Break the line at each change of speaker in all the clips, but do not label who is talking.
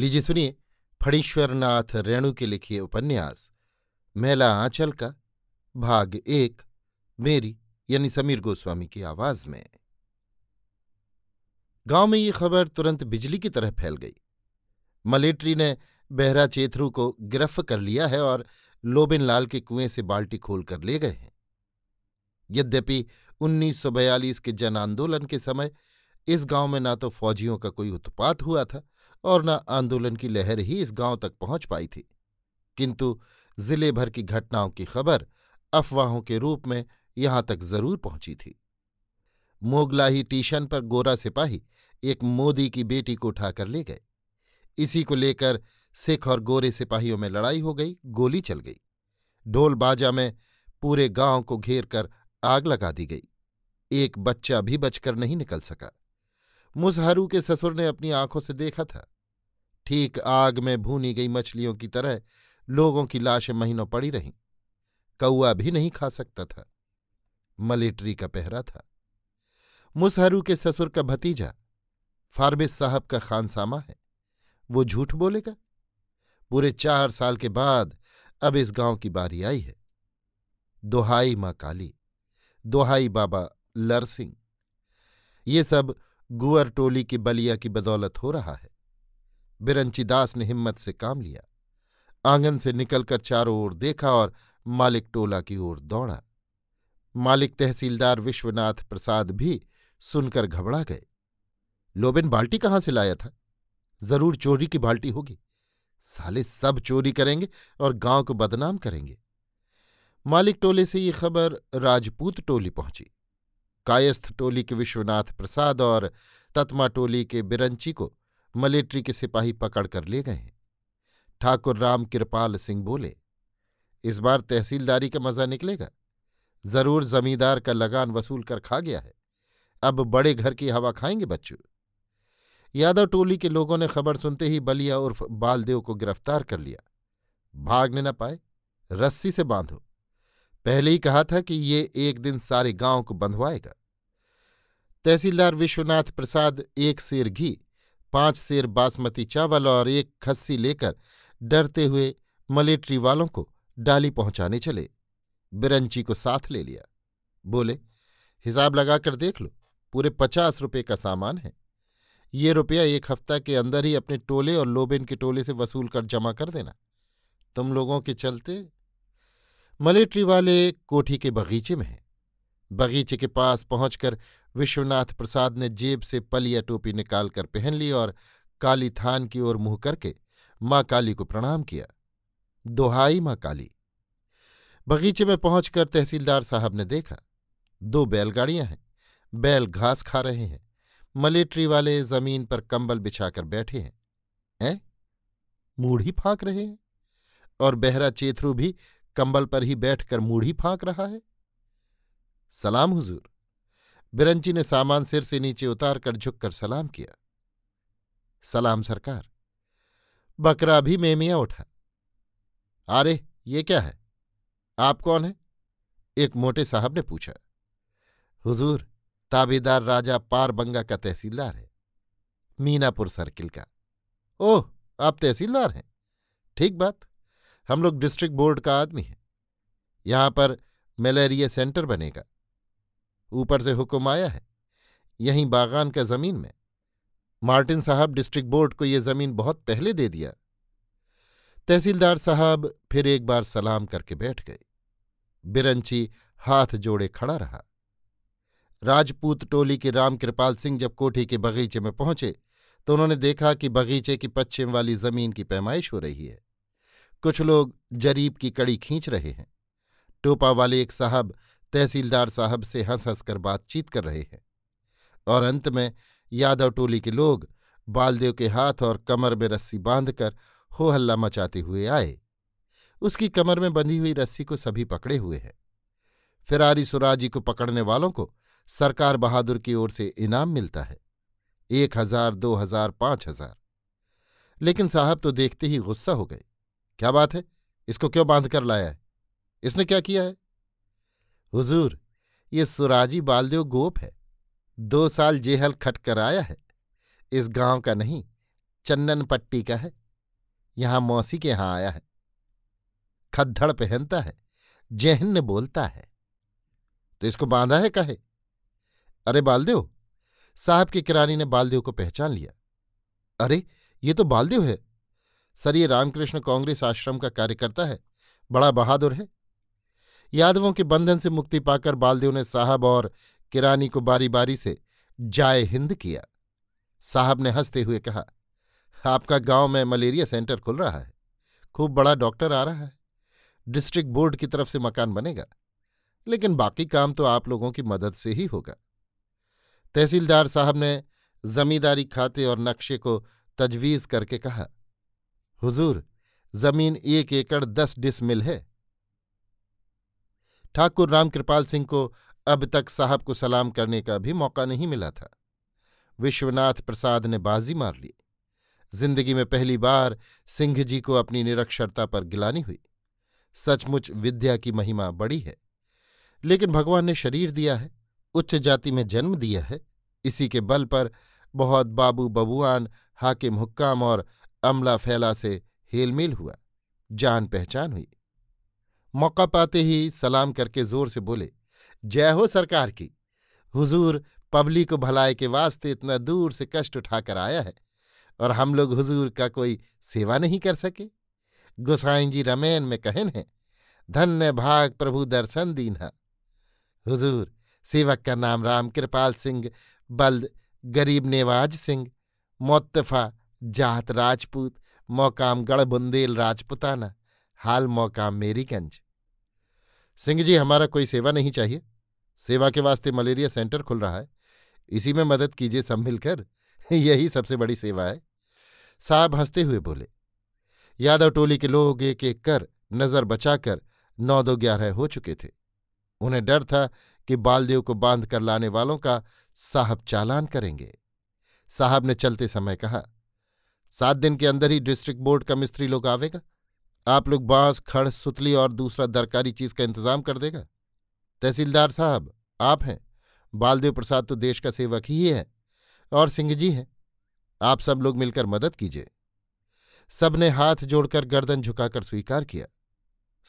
लीजिए सुनिए फणीश्वरनाथ रेणु के लिखे उपन्यास मेला आंचल का भाग एक मेरी यानी समीर गोस्वामी की आवाज में गांव में ये खबर तुरंत बिजली की तरह फैल गई मलेट्री ने बहरा चेथरू को गिरफ्त कर लिया है और लोबिन लाल के कुएं से बाल्टी खोलकर ले गए हैं यद्यपि 1942 के जन आंदोलन के समय इस गांव में ना तो फौजियों का कोई उत्पात हुआ था और न आंदोलन की लहर ही इस गांव तक पहुंच पाई थी किंतु जिले भर की घटनाओं की खबर अफवाहों के रूप में यहां तक जरूर पहुंची थी मोगलाही टीशन पर गोरा सिपाही एक मोदी की बेटी को उठाकर ले गए इसी को लेकर सिख और गोरे सिपाहियों में लड़ाई हो गई गोली चल गई ढोल बाजा में पूरे गांव को घेर कर आग लगा दी गई एक बच्चा भी बचकर नहीं निकल सका मुसहरू के ससुर ने अपनी आंखों से देखा था ठीक आग में भूनी गई मछलियों की तरह लोगों की लाशें महीनों पड़ी रहीं कौआ भी नहीं खा सकता था मलिट्री का पहरा था मुसहरू के ससुर का भतीजा फारबिस साहब का खानसामा है वो झूठ बोलेगा पूरे चार साल के बाद अब इस गांव की बारी आई है दोहाई माँ काली दोहाई बाबा लर सिंह ये सब गुअर टोली की बलिया की बदौलत हो रहा है बिरंची दास ने हिम्मत से काम लिया आंगन से निकलकर चारों ओर देखा और मालिक टोला की ओर दौड़ा मालिक तहसीलदार विश्वनाथ प्रसाद भी सुनकर घबरा गए लोबिन बाल्टी कहाँ से लाया था जरूर चोरी की बाल्टी होगी साले सब चोरी करेंगे और गांव को बदनाम करेंगे मालिक टोले से ये खबर राजपूत टोली पहुंची कायस्थ टोली के विश्वनाथ प्रसाद और तत्मा टोली के बिरंची को मलेट्री के सिपाही पकड़ कर ले गए ठाकुर राम कृपाल सिंह बोले इस बार तहसीलदारी का मजा निकलेगा जरूर जमींदार का लगान वसूल कर खा गया है अब बड़े घर की हवा खाएंगे बच्चों यादव टोली के लोगों ने खबर सुनते ही बलिया उर्फ बालदेव को गिरफ्तार कर लिया भागने न पाए रस्सी से बांधो पहले ही कहा था कि ये एक दिन सारे गांव को बंधवाएगा तहसीलदार विश्वनाथ प्रसाद एक सेर घी पांच सेर बासमती चावल और एक खस्सी लेकर डरते हुए मलेट्री वालों को डाली पहुंचाने चले बिरंची को साथ ले लिया बोले हिसाब लगाकर देख लो पूरे पचास रुपये का सामान है ये रुपया एक हफ्ता के अंदर ही अपने टोले और लोबेन के टोले से वसूल कर जमा कर देना तुम लोगों के चलते मलेट्री वाले कोठी के बगीचे में हैं बगीचे के पास पहुंचकर विश्वनाथ प्रसाद ने जेब से पलिया टोपी निकालकर पहन ली और काली थान की ओर मुंह करके माँ काली को प्रणाम किया दोहाई माँ काली बगीचे में पहुंचकर तहसीलदार साहब ने देखा दो बैलगाड़ियां हैं बैल घास खा रहे हैं मलेट्री वाले जमीन पर कंबल बिछाकर बैठे हैं ऐ मूढ़ी फाँक रहे हैं और बहरा चेथरू भी कंबल पर ही बैठकर मूढ़ी फाँक रहा है सलाम हुजूर बिरंची ने सामान सिर से नीचे उतार कर झुककर सलाम किया सलाम सरकार बकरा भी मेमिया उठा अरे ये क्या है आप कौन है एक मोटे साहब ने पूछा हुजूर ताबेदार राजा पारबंगा का तहसीलदार है मीनापुर सर्किल का ओह आप तहसीलदार हैं ठीक बात हम लोग डिस्ट्रिक्ट बोर्ड का आदमी हैं यहां पर मलेरिया सेंटर बनेगा ऊपर से हुक्म आया है यहीं बागान का ज़मीन में मार्टिन साहब डिस्ट्रिक्ट बोर्ड को यह ज़मीन बहुत पहले दे दिया तहसीलदार साहब फिर एक बार सलाम करके बैठ गए बिरंची हाथ जोड़े खड़ा रहा राजपूत टोली के रामकृपाल सिंह जब कोठी के बगीचे में पहुंचे तो उन्होंने देखा कि बगीचे की पश्चिम वाली जमीन की पैमाइश हो रही है कुछ लोग जरीब की कड़ी खींच रहे हैं टोपा वाले एक साहब तहसीलदार साहब से हंस हंसकर बातचीत कर रहे हैं और अंत में यादव टोली के लोग बालदेव के हाथ और कमर में रस्सी बांधकर हो हल्ला मचाते हुए आए उसकी कमर में बंधी हुई रस्सी को सभी पकड़े हुए हैं फिरारी सुराजी को पकड़ने वालों को सरकार बहादुर की ओर से इनाम मिलता है एक हजार दो हजार पांच हजार लेकिन साहब तो देखते ही गुस्सा हो गए क्या बात है इसको क्यों बांध कर लाया है इसने क्या किया है हुजूर ये सुराजी बालदेव गोप है दो साल जेहल खट कर आया है इस गांव का नहीं चन्नन पट्टी का है यहां मौसी के यहां आया है खद्दड़ पहनता है जहन्न बोलता है तो इसको बांधा है कहे अरे बालदेव साहब की किरानी ने बालदेव को पहचान लिया अरे ये तो बालदेव है सर ये रामकृष्ण कांग्रेस आश्रम का कार्यकर्ता है बड़ा बहादुर है यादवों के बंधन से मुक्ति पाकर बालदेव ने साहब और किरानी को बारी बारी से जाय हिंद किया साहब ने हंसते हुए कहा आपका गांव में मलेरिया सेंटर खुल रहा है खूब बड़ा डॉक्टर आ रहा है डिस्ट्रिक्ट बोर्ड की तरफ से मकान बनेगा लेकिन बाकी काम तो आप लोगों की मदद से ही होगा तहसीलदार साहब ने जमींदारी खाते और नक्शे को तजवीज़ करके कहा हुजूर जमीन एक एकड़ दस मिल है ठाकुर रामकृपाल सिंह को अब तक साहब को सलाम करने का भी मौका नहीं मिला था विश्वनाथ प्रसाद ने बाजी मार ली जिंदगी में पहली बार सिंह जी को अपनी निरक्षरता पर गिलानी हुई सचमुच विद्या की महिमा बड़ी है लेकिन भगवान ने शरीर दिया है उच्च जाति में जन्म दिया है इसी के बल पर बहुत बाबू बबुआन हाकिम हुक्काम और अमला फैला से हेलमेल हुआ जान पहचान हुई मौका पाते ही सलाम करके जोर से बोले जय हो सरकार की हुजूर पब्लिक को भलाई के वास्ते इतना दूर से कष्ट उठाकर आया है और हम लोग हुजूर का कोई सेवा नहीं कर सके गोसाईं जी रमैन में कहन है धन्य भाग प्रभु दर्शन दीन्हा हुजूर सेवक का नाम राम कृपाल सिंह बल्द गरीब नेवाज सिंह मोत्तफा जात राजपूत मौकाम गढ़ बुंदेल राजपुताना हाल मेरी मेरीगंज सिंह जी हमारा कोई सेवा नहीं चाहिए सेवा के वास्ते मलेरिया सेंटर खुल रहा है इसी में मदद कीजिए सब मिलकर यही सबसे बड़ी सेवा है साहब हंसते हुए बोले यादव टोली के लोग एक एक कर नज़र बचाकर नौ दो ग्यारह हो चुके थे उन्हें डर था कि बालदेव को बांध कर लाने वालों का साहब चालान करेंगे साहब ने चलते समय कहा सात दिन के अंदर ही डिस्ट्रिक्ट बोर्ड का मिस्त्री लोग आवेगा आप लोग बांस खड़ सुतली और दूसरा दरकारी चीज का इंतजाम कर देगा तहसीलदार साहब आप हैं बालदेव प्रसाद तो देश का सेवक ही है और सिंह जी हैं आप सब लोग मिलकर मदद कीजिए सबने हाथ जोड़कर गर्दन झुकाकर स्वीकार किया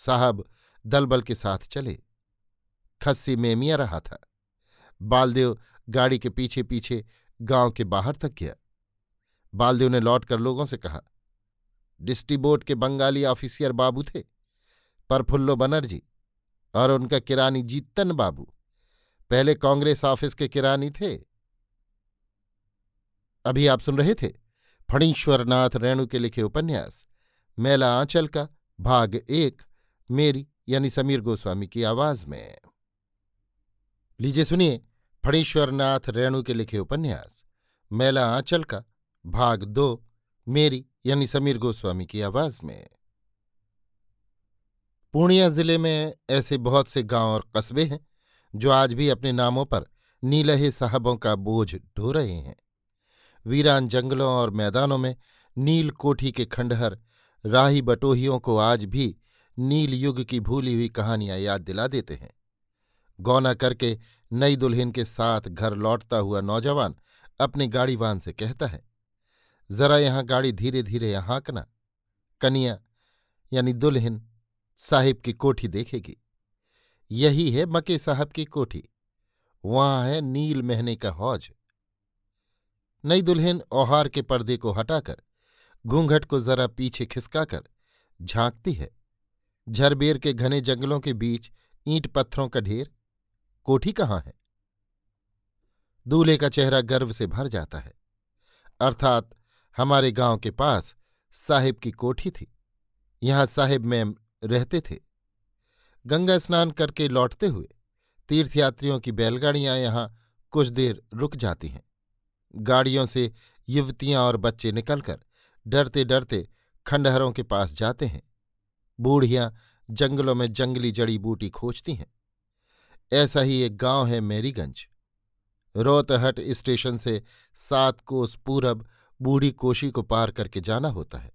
साहब दलबल के साथ चले खस्सी मेमिया रहा था बालदेव गाड़ी के पीछे पीछे गांव के बाहर तक गया बालदेव ने लौट कर लोगों से कहा डिस्टी बोर्ड के बंगाली ऑफिसियर बाबू थे परफुल्लो बनर्जी और उनका किरानी जीतन बाबू पहले कांग्रेस ऑफिस के किरानी थे अभी आप सुन रहे थे फणीश्वरनाथ रेणु के लिखे उपन्यास मेला आंचल का भाग एक मेरी यानी समीर गोस्वामी की आवाज में लीजिए सुनिए फणीश्वरनाथ रेणु के लिखे उपन्यास मेला आंचल का भाग दो मेरी यानी समीर गोस्वामी की आवाज में पूर्णिया जिले में ऐसे बहुत से गांव और कस्बे हैं जो आज भी अपने नामों पर नीलहे साहबों का बोझ ढो रहे हैं वीरान जंगलों और मैदानों में नील कोठी के खंडहर राही बटोहियों को आज भी नील युग की भूली हुई कहानियां याद दिला देते हैं गौना करके नई दुल्हन के साथ घर लौटता हुआ नौजवान अपने गाड़ीवान से कहता है जरा यहां गाड़ी धीरे धीरे यहां हाँकना कनिया यानी दुल्हन साहिब की कोठी देखेगी यही है मके साहब की कोठी वहां है नील महने का हौज नई दुल्हन ओहार के पर्दे को हटाकर घूंघट को जरा पीछे खिसकाकर झांकती है झरबेर के घने जंगलों के बीच ईंट पत्थरों का ढेर कोठी कहाँ है दूल्हे का चेहरा गर्व से भर जाता है अर्थात हमारे गांव के पास साहिब की कोठी थी यहां साहिब मैम रहते थे गंगा स्नान करके लौटते हुए तीर्थयात्रियों की बैलगाड़ियां यहां कुछ देर रुक जाती हैं गाड़ियों से युवतियां और बच्चे निकलकर डरते डरते खंडहरों के पास जाते हैं बूढ़ियां जंगलों में जंगली जड़ी बूटी खोजती हैं ऐसा ही एक गांव है मेरीगंज रोतहट स्टेशन से सात कोस पूरब बूढ़ी कोशी को पार करके जाना होता है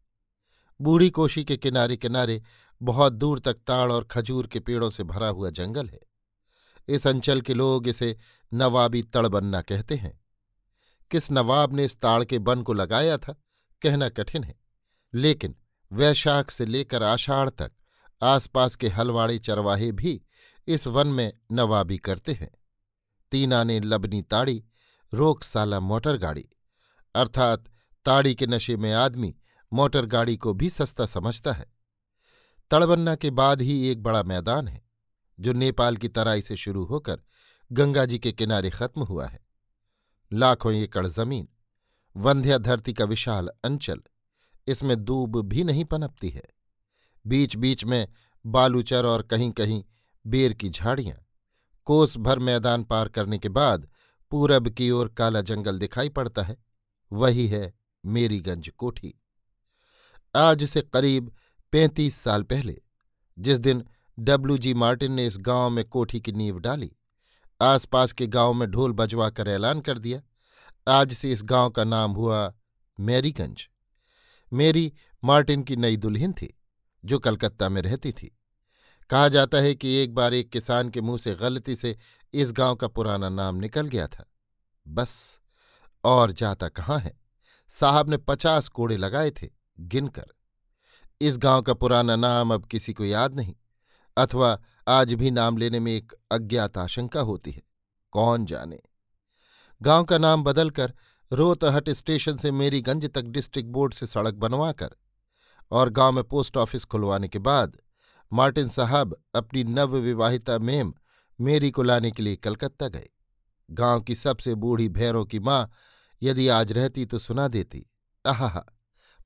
बूढ़ी कोशी के किनारे किनारे बहुत दूर तक ताड़ और खजूर के पेड़ों से भरा हुआ जंगल है इस अंचल के लोग इसे नवाबी तड़बन्ना कहते हैं किस नवाब ने इस ताड़ के बन को लगाया था कहना कठिन है लेकिन वैशाख से लेकर आषाढ़ तक आसपास के हलवाड़े चरवाहे भी इस वन में नवाबी करते हैं तीना ने लबनी ताड़ी रोकसाला मोटर गाड़ी अर्थात ताड़ी के नशे में आदमी मोटर गाड़ी को भी सस्ता समझता है तड़बन्ना के बाद ही एक बड़ा मैदान है जो नेपाल की तराई से शुरू होकर गंगा जी के किनारे खत्म हुआ है लाखों एकड़ जमीन वंध्या धरती का विशाल अंचल इसमें दूब भी नहीं पनपती है बीच बीच में बालूचर और कहीं कहीं बेर की झाड़ियां कोस भर मैदान पार करने के बाद पूरब की ओर काला जंगल दिखाई पड़ता है वही है मेरीगंज कोठी आज से करीब पैंतीस साल पहले जिस दिन डब्ल्यू जी मार्टिन ने इस गांव में कोठी की नींव डाली आसपास के गांव में ढोल बजवा कर ऐलान कर दिया आज से इस गांव का नाम हुआ मैरीगंज मेरी मार्टिन की नई दुल्हन थी जो कलकत्ता में रहती थी कहा जाता है कि एक बार एक किसान के मुंह से गलती से इस गांव का पुराना नाम निकल गया था बस और जाता कहाँ है साहब ने पचास कोड़े लगाए थे गिनकर इस गांव का पुराना नाम अब किसी को याद नहीं अथवा आज भी नाम लेने में एक अज्ञात आशंका होती है कौन जाने गांव का नाम बदलकर रोतहट स्टेशन से मेरीगंज तक डिस्ट्रिक्ट बोर्ड से सड़क बनवाकर और गांव में पोस्ट ऑफिस खुलवाने के बाद मार्टिन साहब अपनी नवविवाहिता मेम मेरी को लाने के लिए कलकत्ता गए गांव की सबसे बूढ़ी भैरों की माँ यदि आज रहती तो सुना देती आहा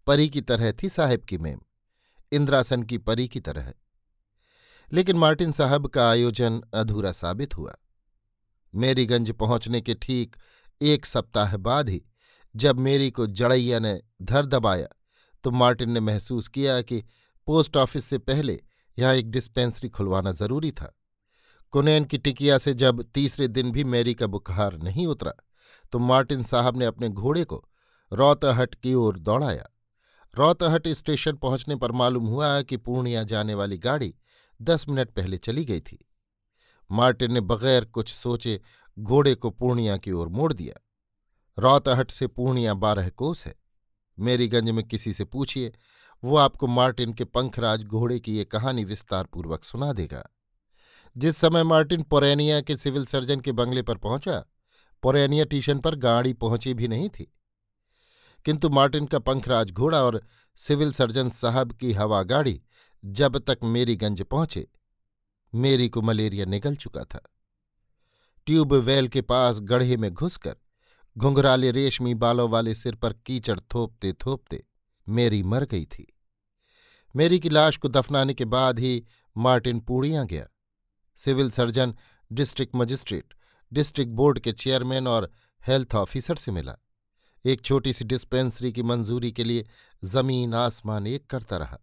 परी की तरह थी साहेब की मेम इंद्रासन की परी की तरह लेकिन मार्टिन साहब का आयोजन अधूरा साबित हुआ मेरीगंज पहुंचने के ठीक एक सप्ताह बाद ही जब मेरी को जड़ैया ने धर दबाया तो मार्टिन ने महसूस किया कि पोस्ट ऑफिस से पहले यहाँ एक डिस्पेंसरी खुलवाना जरूरी था कुनैन की टिकिया से जब तीसरे दिन भी मैरी का बुखार नहीं उतरा तो मार्टिन साहब ने अपने घोड़े को रौतहट की ओर दौड़ाया रौतहट स्टेशन पहुंचने पर मालूम हुआ कि पूर्णिया जाने वाली गाड़ी दस मिनट पहले चली गई थी मार्टिन ने बगैर कुछ सोचे घोड़े को पूर्णिया की ओर मोड़ दिया रौतहट से पूर्णिया बारह कोस है मेरीगंज में किसी से पूछिए वो आपको मार्टिन के पंखराज घोड़े की ये कहानी विस्तारपूर्वक सुना देगा जिस समय मार्टिन पोरेनिया के सिविल सर्जन के बंगले पर पहुंचा पोरेनिया ट्यूशन पर गाड़ी पहुंची भी नहीं थी किंतु मार्टिन का पंखराज घोड़ा और सिविल सर्जन साहब की हवा गाड़ी जब तक मेरीगंज पहुंचे मेरी को मलेरिया निकल चुका था ट्यूबवेल के पास गढ़े में घुसकर घुंघराले रेशमी बालों वाले सिर पर कीचड़ थोपते थोपते मेरी मर गई थी मेरी की लाश को दफनाने के बाद ही मार्टिन पूड़ियां गया civil surgeon district magistrate district board के चेयरमैन और हेल्थ ऑफिसर से मिला एक छोटी सी डिस्पेंसरी की मंजूरी के लिए जमीन आसमान एक करता रहा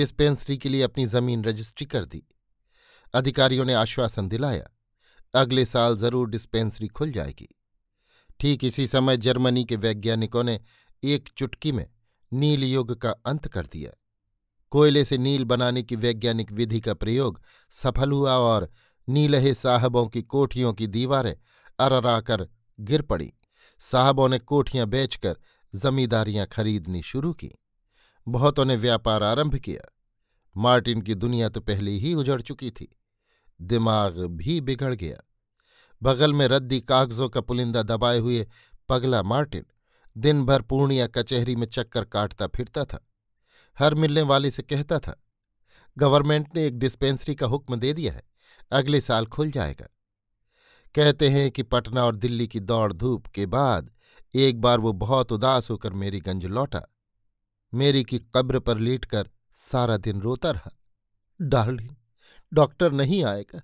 डिस्पेंसरी के लिए अपनी जमीन रजिस्ट्री कर दी अधिकारियों ने आश्वासन दिलाया अगले साल जरूर डिस्पेंसरी खुल जाएगी ठीक इसी समय जर्मनी के वैज्ञानिकों ने एक चुटकी में नील युग का अंत कर दिया कोयले से नील बनाने की वैज्ञानिक विधि का प्रयोग सफल हुआ और नीलहे साहबों की कोठियों की दीवारें अरराकर गिर पड़ी साहबों ने कोठियां बेचकर जमींदारियां खरीदनी शुरू की बहुतों ने व्यापार आरंभ किया मार्टिन की दुनिया तो पहले ही उजड़ चुकी थी दिमाग भी बिगड़ गया बगल में रद्दी कागजों का पुलिंदा दबाए हुए पगला मार्टिन दिन भर पूर्णिया कचहरी में चक्कर काटता फिरता था हर मिलने वाले से कहता था गवर्नमेंट ने एक डिस्पेंसरी का हुक्म दे दिया है अगले साल खुल जाएगा कहते हैं कि पटना और दिल्ली की दौड़ धूप के बाद एक बार वो बहुत उदास होकर मेरी गंज लौटा मेरी की कब्र पर लेटकर सारा दिन रोता रहा डार्लिंग डॉक्टर नहीं आएगा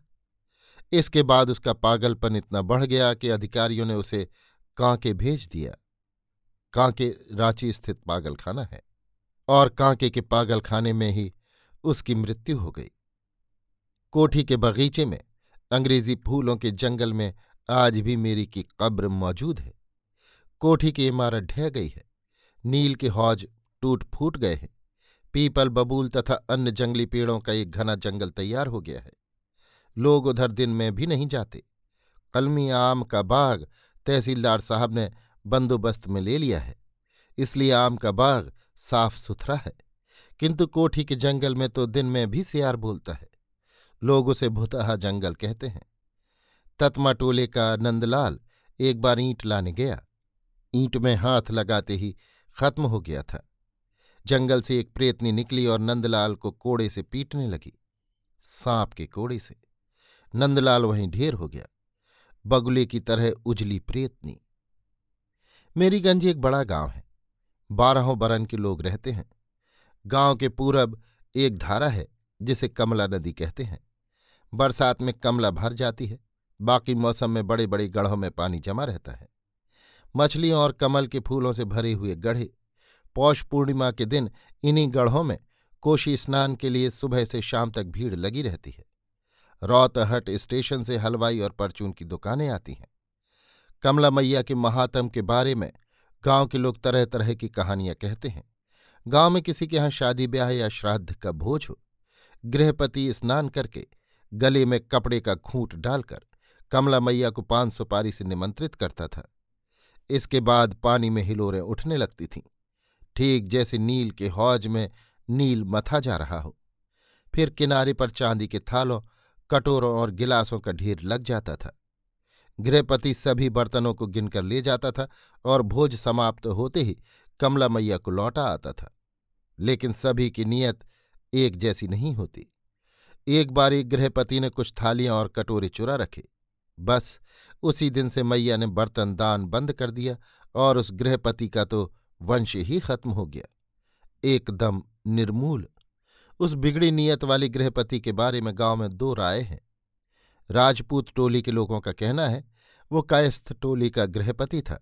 इसके बाद उसका पागलपन इतना बढ़ गया कि अधिकारियों ने उसे कांके भेज दिया कांके रांची स्थित पागलखाना है और कांके के पागलखाने में ही उसकी मृत्यु हो गई कोठी के बगीचे में अंग्रेजी फूलों के जंगल में आज भी मेरी की कब्र मौजूद है कोठी की इमारत ढह गई है नील के हौज टूट फूट गए हैं पीपल बबूल तथा अन्य जंगली पेड़ों का एक घना जंगल तैयार हो गया है लोग उधर दिन में भी नहीं जाते कलमी आम का बाग तहसीलदार साहब ने बंदोबस्त में ले लिया है इसलिए आम का बाग साफ सुथरा है किंतु कोठी के जंगल में तो दिन में भी सियार बोलता है लोग उसे भुतहा जंगल कहते हैं तत्मा टोले का नंदलाल एक बार ईंट लाने गया ईंट में हाथ लगाते ही खत्म हो गया था जंगल से एक प्रेतनी निकली और नंदलाल को कोड़े से पीटने लगी सांप के कोड़े से नंदलाल वहीं ढेर हो गया बगुले की तरह उजली प्रेतनी मेरीगंज एक बड़ा गांव है बारहों बरन के लोग रहते हैं गांव के पूरब एक धारा है जिसे कमला नदी कहते हैं बरसात में कमला भर जाती है बाकी मौसम में बड़े बड़े गढ़ों में पानी जमा रहता है मछलियों और कमल के फूलों से भरे हुए गढ़े पौष पूर्णिमा के दिन इन्हीं गढ़ों में कोशी स्नान के लिए सुबह से शाम तक भीड़ लगी रहती है रौतहट स्टेशन से हलवाई और परचून की दुकानें आती हैं कमला मैया के महात्म के बारे में गांव के लोग तरह तरह की कहानियां कहते हैं गांव में किसी के यहाँ शादी ब्याह या श्राद्ध का भोज हो गृहपति स्नान करके गले में कपड़े का खूंट डालकर कमला मैया को पान सुपारी से निमंत्रित करता था इसके बाद पानी में हिलोरें उठने लगती थीं ठीक जैसे नील के हौज में नील मथा जा रहा हो फिर किनारे पर चांदी के थालों कटोरों और गिलासों का ढेर लग जाता था गृहपति सभी बर्तनों को गिनकर ले जाता था और भोज समाप्त होते ही कमला मैया को लौटा आता था लेकिन सभी की नीयत एक जैसी नहीं होती एक बार एक गृहपति ने कुछ थालियां और कटोरे चुरा रखे बस उसी दिन से मैया ने बर्तन दान बंद कर दिया और उस गृहपति का तो वंश ही खत्म हो गया एकदम निर्मूल उस बिगड़ी नीयत वाली गृहपति के बारे में गांव में दो राय हैं राजपूत टोली के लोगों का कहना है वो कायस्थ टोली का गृहपति था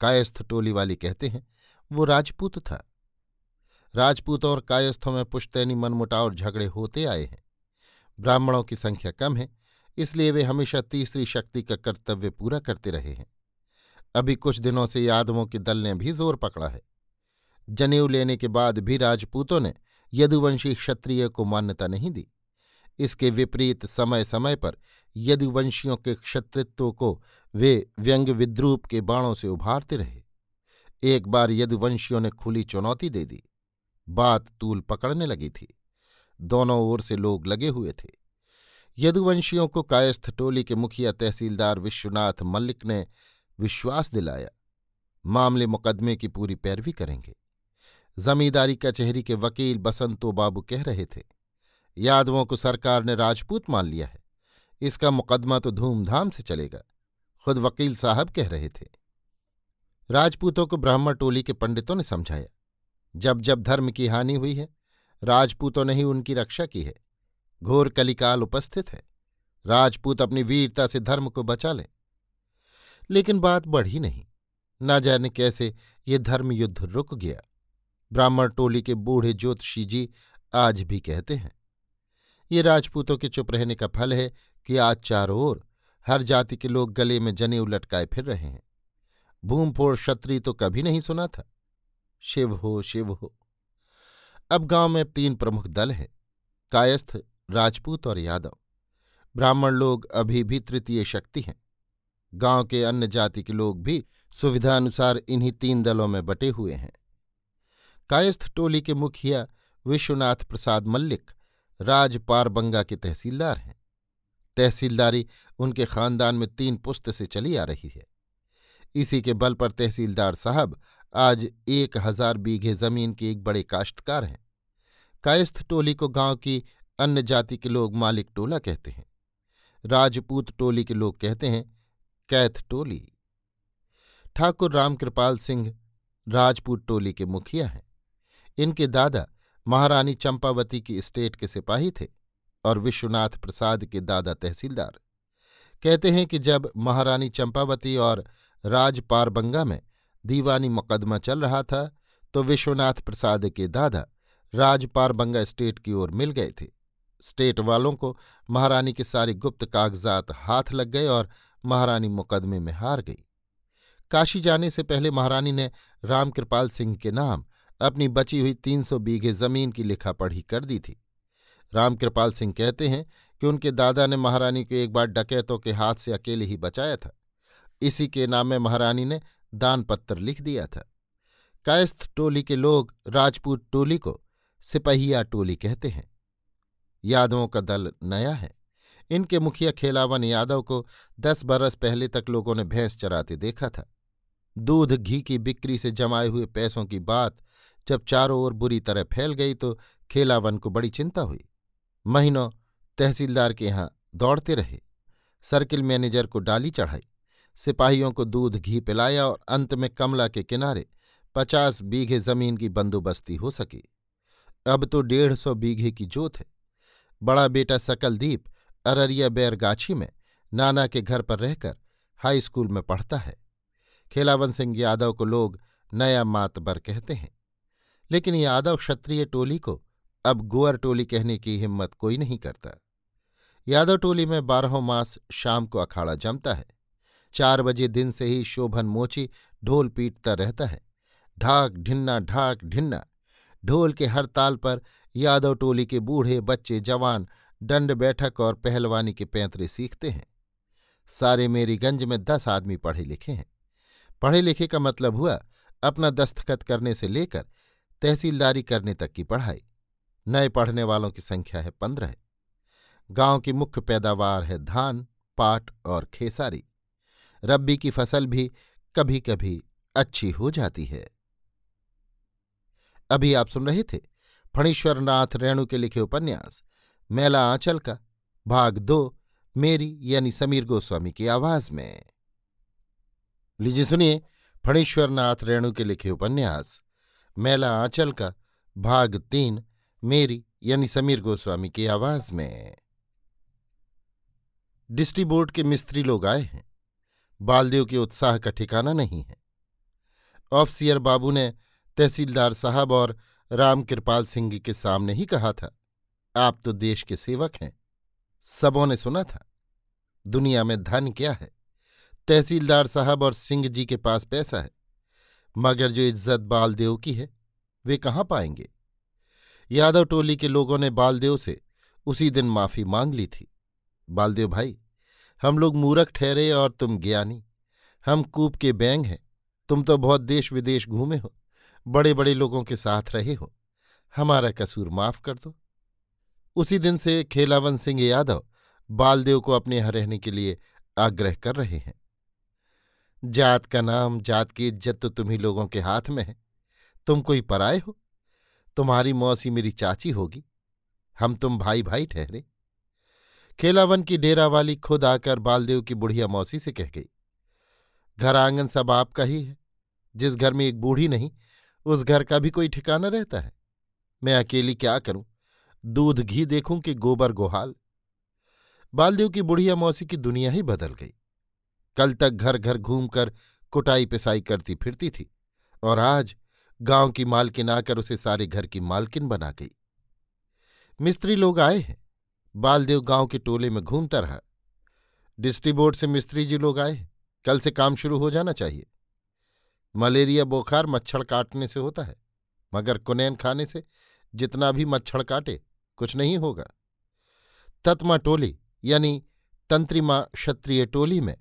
कायस्थ टोली वाली कहते हैं वो राजपूत था राजपूतों और कायस्थों में पुश्तैनी मनमुटाव और झगड़े होते आए हैं ब्राह्मणों की संख्या कम है इसलिए वे हमेशा तीसरी शक्ति का कर्तव्य पूरा करते रहे हैं अभी कुछ दिनों से यादवों के दल ने भी जोर पकड़ा है जनेऊ लेने के बाद भी राजपूतों ने यदुवंशी क्षत्रिय को मान्यता नहीं दी इसके विपरीत समय समय पर यदुवंशियों के क्षत्रित्व को वे व्यंग विद्रूप के बाणों से उभारते रहे एक बार यदुवंशियों ने खुली चुनौती दे दी बात तूल पकड़ने लगी थी दोनों ओर से लोग लगे हुए थे यदुवंशियों को कायस्थ टोली के मुखिया तहसीलदार विश्वनाथ मल्लिक ने विश्वास दिलाया मामले मुकदमे की पूरी पैरवी करेंगे जमींदारी कचहरी के वकील बसंतो बाबू कह रहे थे यादवों को सरकार ने राजपूत मान लिया है इसका मुकदमा तो धूमधाम से चलेगा खुद वकील साहब कह रहे थे राजपूतों को ब्राह्मण टोली के पंडितों ने समझाया जब जब धर्म की हानि हुई है राजपूतों ने ही उनकी रक्षा की है घोर कलिकाल उपस्थित है राजपूत अपनी वीरता से धर्म को बचा लें लेकिन बात बढ़ी नहीं ना जाने कैसे ये धर्म युद्ध रुक गया ब्राह्मण टोली के बूढ़े ज्योतिषी जी आज भी कहते हैं ये राजपूतों के चुप रहने का फल है कि आज चारों ओर हर जाति के लोग गले में जने उलटकाए फिर रहे हैं भूमफोड़ क्षत्रिय तो कभी नहीं सुना था शिव हो शिव हो अब गांव में तीन प्रमुख दल हैं कायस्थ राजपूत और यादव ब्राह्मण लोग अभी भी तृतीय शक्ति हैं गांव के अन्य जाति के लोग भी सुविधानुसार इन्हीं तीन दलों में बटे हुए हैं कायस्थ टोली के मुखिया विश्वनाथ प्रसाद मल्लिक राज पारबंगा के तहसीलदार हैं तहसीलदारी उनके खानदान में तीन पुस्त से चली आ रही है इसी के बल पर तहसीलदार साहब आज एक हजार बीघे जमीन के एक बड़े काश्तकार हैं कायस्थ टोली को गांव की अन्य जाति के लोग मालिक टोला कहते हैं राजपूत टोली के लोग कहते हैं कैथ टोली ठाकुर रामकृपाल सिंह राजपूत टोली के मुखिया हैं इनके दादा महारानी चंपावती की स्टेट के सिपाही थे और विश्वनाथ प्रसाद के दादा तहसीलदार कहते हैं कि जब महारानी चंपावती और राजपारबंगा में दीवानी मुकदमा चल रहा था तो विश्वनाथ प्रसाद के दादा राजपार बंगा स्टेट की ओर मिल गए थे स्टेट वालों को महारानी के सारे गुप्त कागजात हाथ लग गए और महारानी मुकदमे में हार गई काशी जाने से पहले महारानी ने रामकृपाल सिंह के नाम अपनी बची हुई तीन सौ बीघे जमीन की लिखा पढ़ी कर दी थी रामकृपाल सिंह कहते हैं कि उनके दादा ने महारानी को एक बार डकैतों के हाथ से अकेले ही बचाया था इसी के नाम में महारानी ने दान पत्र लिख दिया था कायस्थ टोली के लोग राजपूत टोली को सिपहिया टोली कहते हैं यादवों का दल नया है इनके मुखिया खेलावन यादव को दस बरस पहले तक लोगों ने भैंस चराते देखा था दूध घी की बिक्री से जमाए हुए पैसों की बात जब चारों ओर बुरी तरह फैल गई तो खेलावन को बड़ी चिंता हुई महीनों तहसीलदार के यहाँ दौड़ते रहे सर्किल मैनेजर को डाली चढ़ाई सिपाहियों को दूध घी पिलाया और अंत में कमला के किनारे पचास बीघे जमीन की बंदोबस्ती हो सकी अब तो डेढ़ सौ बीघे की जोत है बड़ा बेटा सकलदीप अररिया बैरगाछी में नाना के घर पर रहकर हाई स्कूल में पढ़ता है खेलावन सिंह यादव को लोग नया मातबर कहते हैं लेकिन यादव क्षत्रिय टोली को अब गोअर टोली कहने की हिम्मत कोई नहीं करता यादव टोली में बारहों मास शाम को अखाड़ा जमता है चार बजे दिन से ही शोभन मोची ढोल पीटता रहता है ढाक ढिन्ना ढाक ढिन्ना ढोल के हर ताल पर यादव टोली के बूढ़े बच्चे जवान दंड बैठक और पहलवानी के पैंतरे सीखते हैं सारे मेरीगंज में दस आदमी पढ़े लिखे हैं पढ़े लिखे का मतलब हुआ अपना दस्तखत करने से लेकर तहसीलदारी करने तक की पढ़ाई नए पढ़ने वालों की संख्या है पंद्रह गांव की मुख्य पैदावार है धान पाट और खेसारी रब्बी की फसल भी कभी कभी अच्छी हो जाती है अभी आप सुन रहे थे फणीश्वरनाथ रेणु के लिखे उपन्यास मेला आंचल का भाग दो मेरी यानी समीर गोस्वामी की आवाज में लीजिए सुनिए फणीश्वरनाथ रेणु के लिखे उपन्यास मेला आंचल का भाग तीन मेरी यानी समीर गोस्वामी की आवाज में डिस्ट्री बोर्ड के मिस्त्री लोग आए हैं बालदेव के उत्साह का ठिकाना नहीं है ऑफिसियर बाबू ने तहसीलदार साहब और राम कृपाल सिंह के सामने ही कहा था आप तो देश के सेवक हैं सबों ने सुना था दुनिया में धन क्या है तहसीलदार साहब और सिंह जी के पास पैसा है मगर जो इज्जत बालदेव की है वे कहाँ पाएंगे यादव टोली के लोगों ने बालदेव से उसी दिन माफी मांग ली थी बालदेव भाई हम लोग मूरख ठहरे और तुम ज्ञानी हम कूप के बैंग हैं तुम तो बहुत देश विदेश घूमे हो बड़े बड़े लोगों के साथ रहे हो हमारा कसूर माफ कर दो उसी दिन से खेलावन सिंह यादव बालदेव को अपने यहां रहने के लिए आग्रह कर रहे हैं जात का नाम जात की इज्जत तो तुम्ही लोगों के हाथ में है तुम कोई पराए हो तुम्हारी मौसी मेरी चाची होगी हम तुम भाई भाई ठहरे खेलावन की डेरा वाली खुद आकर बालदेव की बुढ़िया मौसी से कह गई घर आंगन सब आपका ही है जिस घर में एक बूढ़ी नहीं उस घर का भी कोई ठिकाना रहता है मैं अकेली क्या करूं दूध घी देखूं कि गोबर गोहाल बालदेव की बुढ़िया मौसी की दुनिया ही बदल गई कल तक घर घर घूमकर कुटाई पिसाई करती फिरती थी और आज गांव की मालकिन आकर उसे सारे घर की मालकिन बना गई मिस्त्री लोग आए हैं बालदेव गांव के टोले में घूमता रहा डिस्ट्री बोर्ड से मिस्त्री जी लोग आए कल से काम शुरू हो जाना चाहिए मलेरिया बुखार मच्छर काटने से होता है मगर कुनैन खाने से जितना भी मच्छर काटे कुछ नहीं होगा तत्मा टोली यानी तंत्रिमा क्षत्रिय टोली में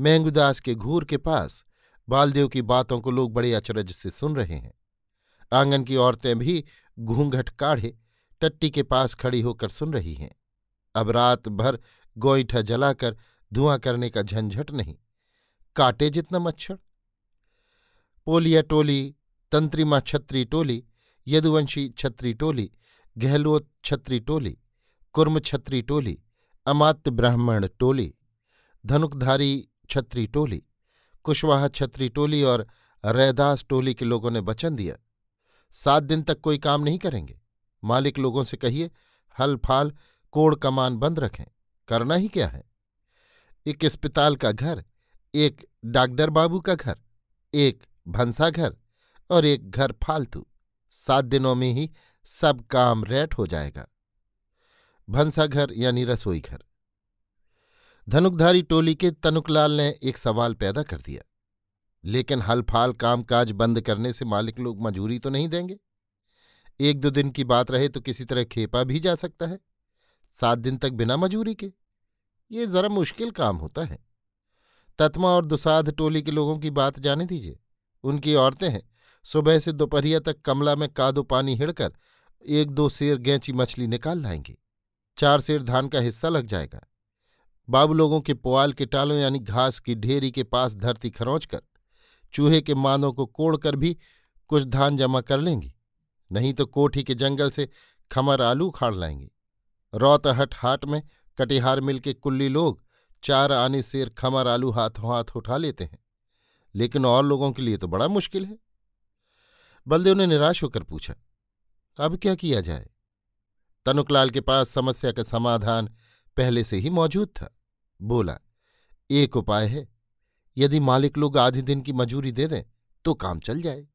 मेहंगुदास के घूर के पास बालदेव की बातों को लोग बड़े अचरज से सुन रहे हैं आंगन की औरतें भी घूंघट काढ़े टट्टी के पास खड़ी होकर सुन रही हैं अब रात भर गोईठा जलाकर धुआं करने का झंझट नहीं काटे जितना मच्छर पोलिया टोली तंत्रिमा छत्री टोली यदुवंशी छत्री टोली गहलोत छत्री टोली कुर्म छत्री टोली अमात्य ब्राह्मण टोली धनुकधारी छत्री टोली कुशवाहा छत्री टोली और रैदास टोली के लोगों ने वचन दिया सात दिन तक कोई काम नहीं करेंगे मालिक लोगों से कहिए हल फाल कोड़ कमान बंद रखें करना ही क्या है एक अस्पताल का घर एक डॉक्टर बाबू का घर एक भंसा घर और एक घर फालतू सात दिनों में ही सब काम रेट हो जाएगा भंसा घर यानी रसोई घर धनुकधारी टोली के तनुकलाल ने एक सवाल पैदा कर दिया लेकिन हलफाल कामकाज बंद करने से मालिक लोग मजूरी तो नहीं देंगे एक दो दिन की बात रहे तो किसी तरह खेपा भी जा सकता है सात दिन तक बिना मजूरी के ये जरा मुश्किल काम होता है तत्मा और दुसाध टोली के लोगों की बात जाने दीजिए उनकी औरतें हैं सुबह से दोपहरिया तक कमला में कादो पानी हिड़कर एक दो सेर गैंची मछली निकाल लाएंगी चार सेर धान का हिस्सा लग जाएगा बाबू लोगों के पुआल के टालों यानी घास की ढेरी के पास धरती खरौच कर चूहे के मानों को कोड़ कर भी कुछ धान जमा कर लेंगी नहीं तो कोठी के जंगल से खमर आलू उखाड़ लाएंगी रौतहट हाट में कटिहार मिल के कुल्ली लोग चार आने सेर खमर आलू हाथों हाथ उठा लेते हैं लेकिन और लोगों के लिए तो बड़ा मुश्किल है बलदेव ने निराश होकर पूछा अब क्या किया जाए तनुकलाल के पास समस्या का समाधान पहले से ही मौजूद था बोला एक उपाय है यदि मालिक लोग आधे दिन की मजूरी दे दें तो काम चल जाए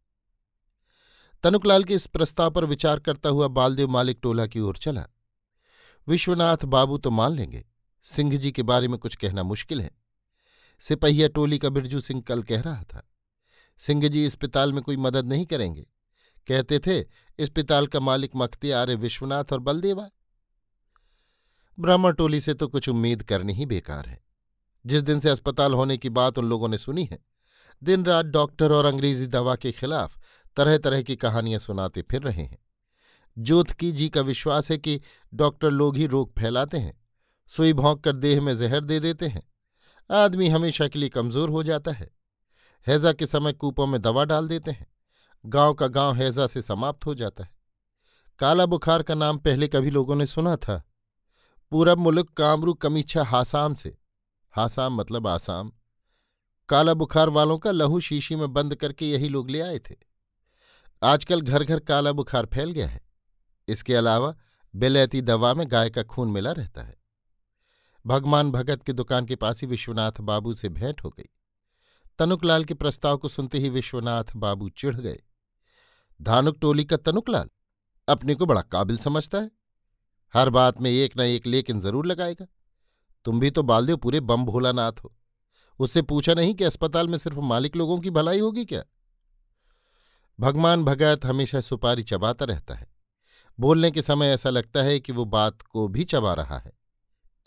तनुकलाल के इस प्रस्ताव पर विचार करता हुआ बालदेव मालिक टोला की ओर चला विश्वनाथ बाबू तो मान लेंगे सिंह जी के बारे में कुछ कहना मुश्किल है सिपहिया टोली का बिरजू सिंह कल कह रहा था सिंह जी अस्पताल में कोई मदद नहीं करेंगे कहते थे अस्पताल का मालिक मख्तियार विश्वनाथ और बलदेवा ब्राह्मण टोली से तो कुछ उम्मीद करनी ही बेकार है जिस दिन से अस्पताल होने की बात उन लोगों ने सुनी है दिन रात डॉक्टर और अंग्रेजी दवा के खिलाफ तरह तरह की कहानियां सुनाते फिर रहे हैं ज्योतकी जी का विश्वास है कि डॉक्टर लोग ही रोग फैलाते हैं सुई भोंक कर देह में जहर दे देते हैं आदमी हमेशा के लिए कमजोर हो जाता है हैजा के समय कूपों में दवा डाल देते हैं गांव का गांव हैजा से समाप्त हो जाता है काला बुखार का नाम पहले कभी लोगों ने सुना था पूरब मुल्क कामरू कमीछा हासाम से हासाम मतलब आसाम काला बुखार वालों का लहू शीशी में बंद करके यही लोग ले आए थे आजकल घर घर काला बुखार फैल गया है इसके अलावा बेलैती दवा में गाय का खून मिला रहता है भगवान भगत की दुकान के पास ही विश्वनाथ बाबू से भेंट हो गई तनुकलाल के प्रस्ताव को सुनते ही विश्वनाथ बाबू चिढ़ गए धानुक टोली का तनुकलाल अपने को बड़ा काबिल समझता है हर बात में एक न एक लेकिन जरूर लगाएगा तुम भी तो बालदेव पूरे बम भोलानाथ हो उससे पूछा नहीं कि अस्पताल में सिर्फ मालिक लोगों की भलाई होगी क्या भगवान भगत हमेशा सुपारी चबाता रहता है बोलने के समय ऐसा लगता है कि वो बात को भी चबा रहा है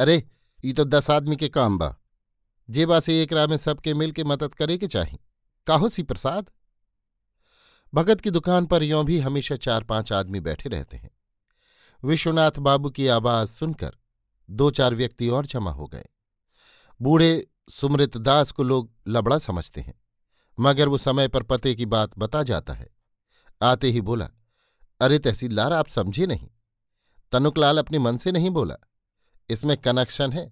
अरे ये तो दस आदमी के काम बा जेबा से एक राह में सबके मिल के मदद करे के चाहें काहो सी प्रसाद भगत की दुकान पर यों भी हमेशा चार पांच आदमी बैठे रहते हैं विश्वनाथ बाबू की आवाज सुनकर दो चार व्यक्ति और जमा हो गए बूढ़े सुमृत दास को लोग लबड़ा समझते हैं मगर वो समय पर पते की बात बता जाता है आते ही बोला अरे तहसीलदार आप समझे नहीं तनुकलाल अपने मन से नहीं बोला इसमें कनेक्शन है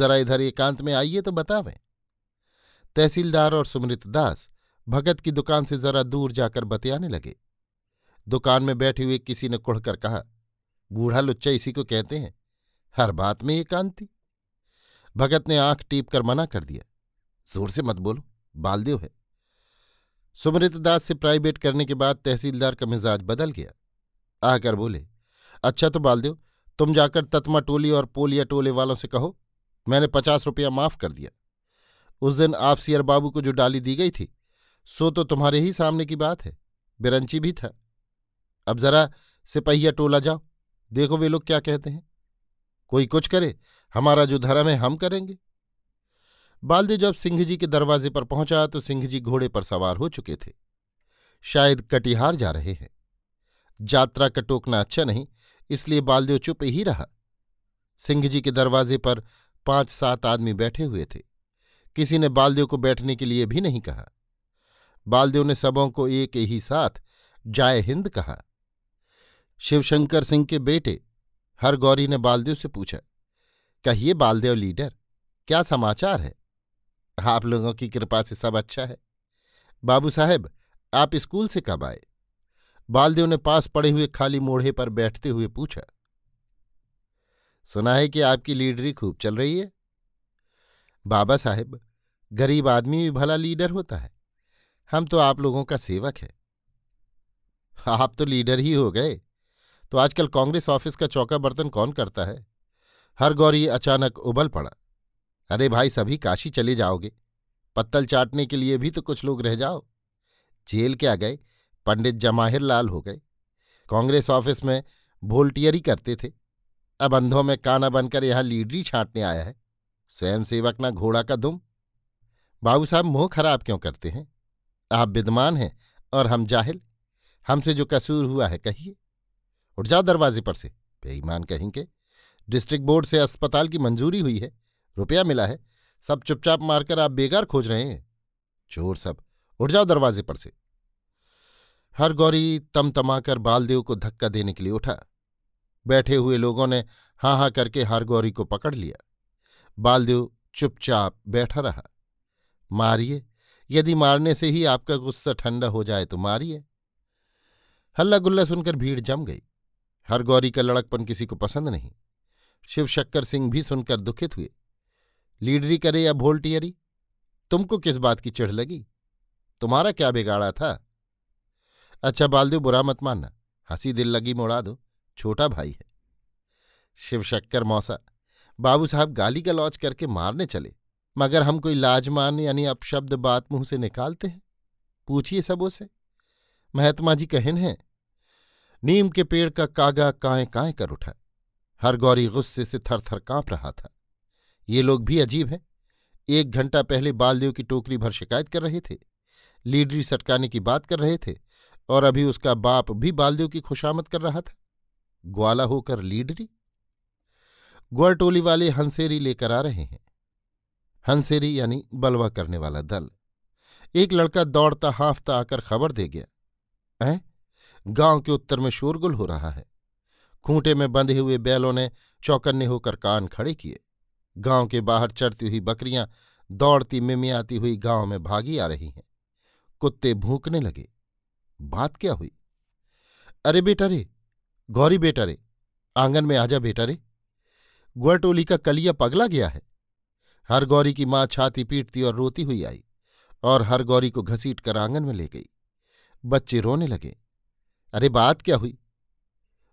जरा इधर एकांत में आइए तो बतावें तहसीलदार और सुमृत दास भगत की दुकान से जरा दूर जाकर बतियाने लगे दुकान में बैठे हुए किसी ने कुढ़कर कहा बूढ़ा लुच्चा इसी को कहते हैं हर बात में एकांति भगत ने आंख टीप कर मना कर दिया जोर से मत बोलो बालदेव है सुमृत दास से प्राइवेट करने के बाद तहसीलदार का मिजाज बदल गया आकर बोले अच्छा तो बालदेव तुम जाकर तत्मा टोली और पोलिया टोले वालों से कहो मैंने पचास रुपया माफ कर दिया उस दिन आफसियर बाबू को जो डाली दी गई थी सो तो तुम्हारे ही सामने की बात है बिरंची भी था अब जरा सिपहिया टोला जाओ देखो वे लोग क्या कहते हैं कोई कुछ करे हमारा जो धर्म है हम करेंगे बाल्दे जब सिंह जी के दरवाजे पर पहुंचा तो सिंह जी घोड़े पर सवार हो चुके थे शायद कटिहार जा रहे हैं यात्रा का टोकना अच्छा नहीं इसलिए बालदेव चुप ही रहा सिंह जी के दरवाजे पर पांच सात आदमी बैठे हुए थे किसी ने बालदेव को बैठने के लिए भी नहीं कहा बालदेव ने सबों को एक ही साथ जाय हिंद कहा शिवशंकर सिंह के बेटे हरगौरी ने बालदेव से पूछा कहिए बालदेव लीडर क्या समाचार है आप लोगों की कृपा से सब अच्छा है बाबू साहब आप स्कूल से कब आए बालदेव ने पास पड़े हुए खाली मोढ़े पर बैठते हुए पूछा सुना है कि आपकी लीडरी खूब चल रही है बाबा साहेब गरीब आदमी भी भला लीडर होता है हम तो आप लोगों का सेवक है आप तो लीडर ही हो गए तो आजकल कांग्रेस ऑफिस का चौका बर्तन कौन करता है हर गौरी अचानक उबल पड़ा अरे भाई सभी काशी चले जाओगे पत्तल चाटने के लिए भी तो कुछ लोग रह जाओ जेल क्या गए पंडित जमाहिर लाल हो गए कांग्रेस ऑफिस में भोल्टियरी करते थे अब अंधों में काना बनकर यहां लीडरी छाटने आया है स्वयंसेवक ना घोड़ा का दुम बाबू साहब मुंह खराब क्यों करते हैं आप विद्वान हैं और हम जाहिल हमसे जो कसूर हुआ है कहिए उठ जाओ दरवाजे पर से बेईमान कहेंगे डिस्ट्रिक्ट बोर्ड से अस्पताल की मंजूरी हुई है रुपया मिला है सब चुपचाप मारकर आप बेकार खोज रहे हैं चोर सब उठ जाओ दरवाजे पर से हर गौरी तमतमाकर बालदेव को धक्का देने के लिए उठा बैठे हुए लोगों ने हाँ हाँ करके हर गौरी को पकड़ लिया बालदेव चुपचाप बैठा रहा मारिए यदि मारने से ही आपका गुस्सा ठंडा हो जाए तो मारिए हल्ला गुल्ला सुनकर भीड़ जम गई हर गौरी का लड़कपन किसी को पसंद नहीं शिव शक्कर सिंह भी सुनकर दुखित हुए लीडरी करे या भोल्टियरी तुमको किस बात की चिढ़ लगी तुम्हारा क्या बिगाड़ा था अच्छा बालदेव बुरा मत मानना हंसी दिल लगी मोड़ा दो छोटा भाई है शिव शक्कर मौसा बाबू साहब गाली गलौज करके मारने चले मगर हम कोई लाजमान यानी अपशब्द बात मुंह से निकालते हैं पूछिए सबों से महात्मा जी कहन हैं नीम के पेड़ का कागा काएं काएं कर उठा हर गौरी गुस्से से थर थर कांप रहा था ये लोग भी अजीब हैं एक घंटा पहले बालदेव की टोकरी भर शिकायत कर रहे थे लीडरी सटकाने की बात कर रहे थे और अभी उसका बाप भी बालदेव की खुशामद कर रहा था ग्वाला होकर लीडरी ग्वरटोली वाले हंसेरी लेकर आ रहे हैं हंसेरी यानी बलवा करने वाला दल एक लड़का दौड़ता हाफता आकर खबर दे गया ऐ गांव के उत्तर में शोरगुल हो रहा है खूंटे में बंधे हुए बैलों ने चौकन्ने होकर कान खड़े किए गांव के बाहर चढ़ती हुई बकरियां दौड़ती मिमियाती हुई गांव में भागी आ रही हैं कुत्ते भूकने लगे बात क्या हुई अरे बेटा रे गौरी बेटा रे आंगन में आजा बेटा रे गुआटोली का कलिया पगला गया है हर गौरी की माँ छाती पीटती और रोती हुई आई और हर गौरी को घसीट कर आंगन में ले गई बच्चे रोने लगे अरे बात क्या हुई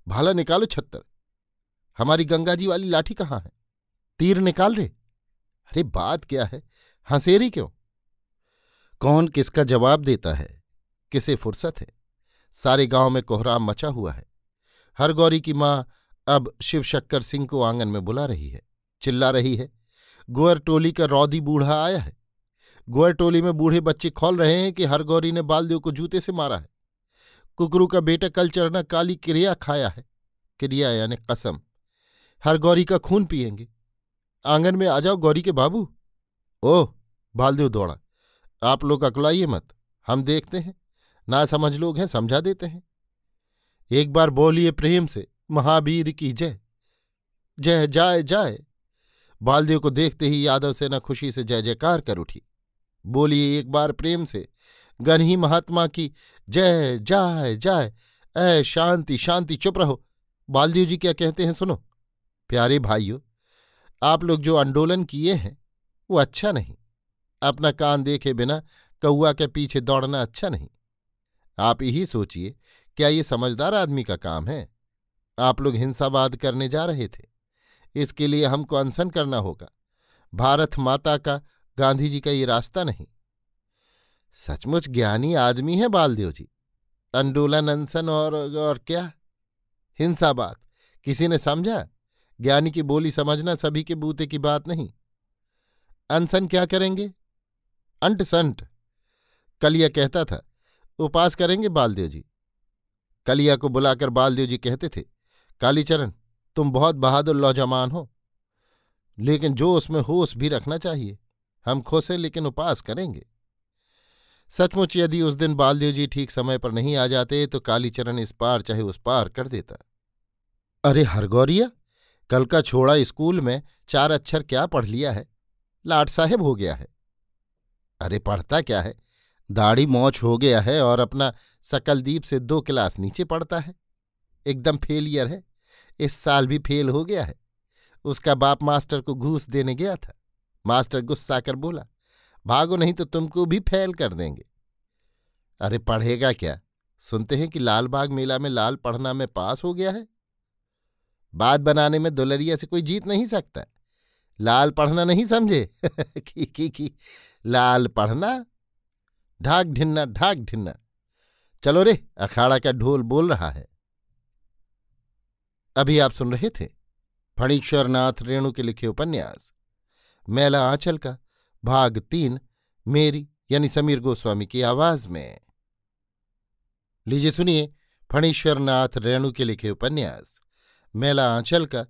भाला निकालो छत्तर हमारी गंगा जी वाली लाठी कहाँ है तीर निकाल रे अरे बात क्या है हंसेरी क्यों कौन किसका जवाब देता है किसे फुर्सत है सारे गांव में कोहराम मचा हुआ है हर गौरी की माँ अब शिव शक्कर सिंह को आंगन में बुला रही है चिल्ला रही है गुअर टोली का रौदी बूढ़ा आया है गुअर टोली में बूढ़े बच्चे खोल रहे हैं कि हर गौरी ने बालदेव को जूते से मारा है कुकरू का बेटा कल चरना काली क्रिया खाया है क्रिया यानी कसम हर गौरी का खून पियेंगे आंगन में आ जाओ गौरी के बाबू ओह भालदेव दौड़ा आप लोग अकलाइए मत हम देखते हैं ना समझ लोग हैं समझा देते हैं एक बार बोलिए प्रेम से महावीर की जय जय जाय जाय बालदेव को देखते ही यादव सेना खुशी से जय जयकार कर उठी बोलिए एक बार प्रेम से ही महात्मा की जय जाय जाय ऐ शांति शांति चुप रहो बालदेव जी क्या कहते हैं सुनो प्यारे भाइयों आप लोग जो आंदोलन किए हैं वो अच्छा नहीं अपना कान देखे बिना कौआ के पीछे दौड़ना अच्छा नहीं आप यही सोचिए क्या ये समझदार आदमी का काम है आप लोग हिंसावाद करने जा रहे थे इसके लिए हमको अनशन करना होगा भारत माता का गांधी जी का ये रास्ता नहीं सचमुच ज्ञानी आदमी है बालदेव जी आंदोलन अनशन और और क्या हिंसावाद किसी ने समझा ज्ञानी की बोली समझना सभी के बूते की बात नहीं अनसन क्या करेंगे अंट संट कलिया कहता था उपास करेंगे बालदेव जी कलिया को बुलाकर बालदेव जी कहते थे कालीचरण तुम बहुत बहादुर लौजमान हो लेकिन जो उसमें होश भी रखना चाहिए हम खोसे लेकिन उपास करेंगे सचमुच यदि उस दिन बालदेव जी ठीक समय पर नहीं आ जाते तो कालीचरण इस पार चाहे उस पार कर देता अरे हरगौरिया कल का छोड़ा स्कूल में चार अक्षर क्या पढ़ लिया है लाट साहेब हो गया है अरे पढ़ता क्या है दाढ़ी मौच हो गया है और अपना सकलदीप से दो क्लास नीचे पढ़ता है एकदम फेलियर है इस साल भी फेल हो गया है उसका बाप मास्टर को घूस देने गया था मास्टर गुस्सा कर बोला भागो नहीं तो तुमको भी फेल कर देंगे अरे पढ़ेगा क्या सुनते हैं कि लालबाग मेला में लाल पढ़ना में पास हो गया है बात बनाने में दुलरिया से कोई जीत नहीं सकता लाल पढ़ना नहीं समझे की की की लाल पढ़ना ढाक ढिन्ना ढाक ढिन्ना चलो रे अखाड़ा का ढोल बोल रहा है अभी आप सुन रहे थे फणीश्वरनाथ रेणु के लिखे उपन्यास मेला आंचल का भाग तीन मेरी यानी समीर गोस्वामी की आवाज में लीजिए सुनिए फणीश्वरनाथ रेणु के लिखे उपन्यास मेला आंचल का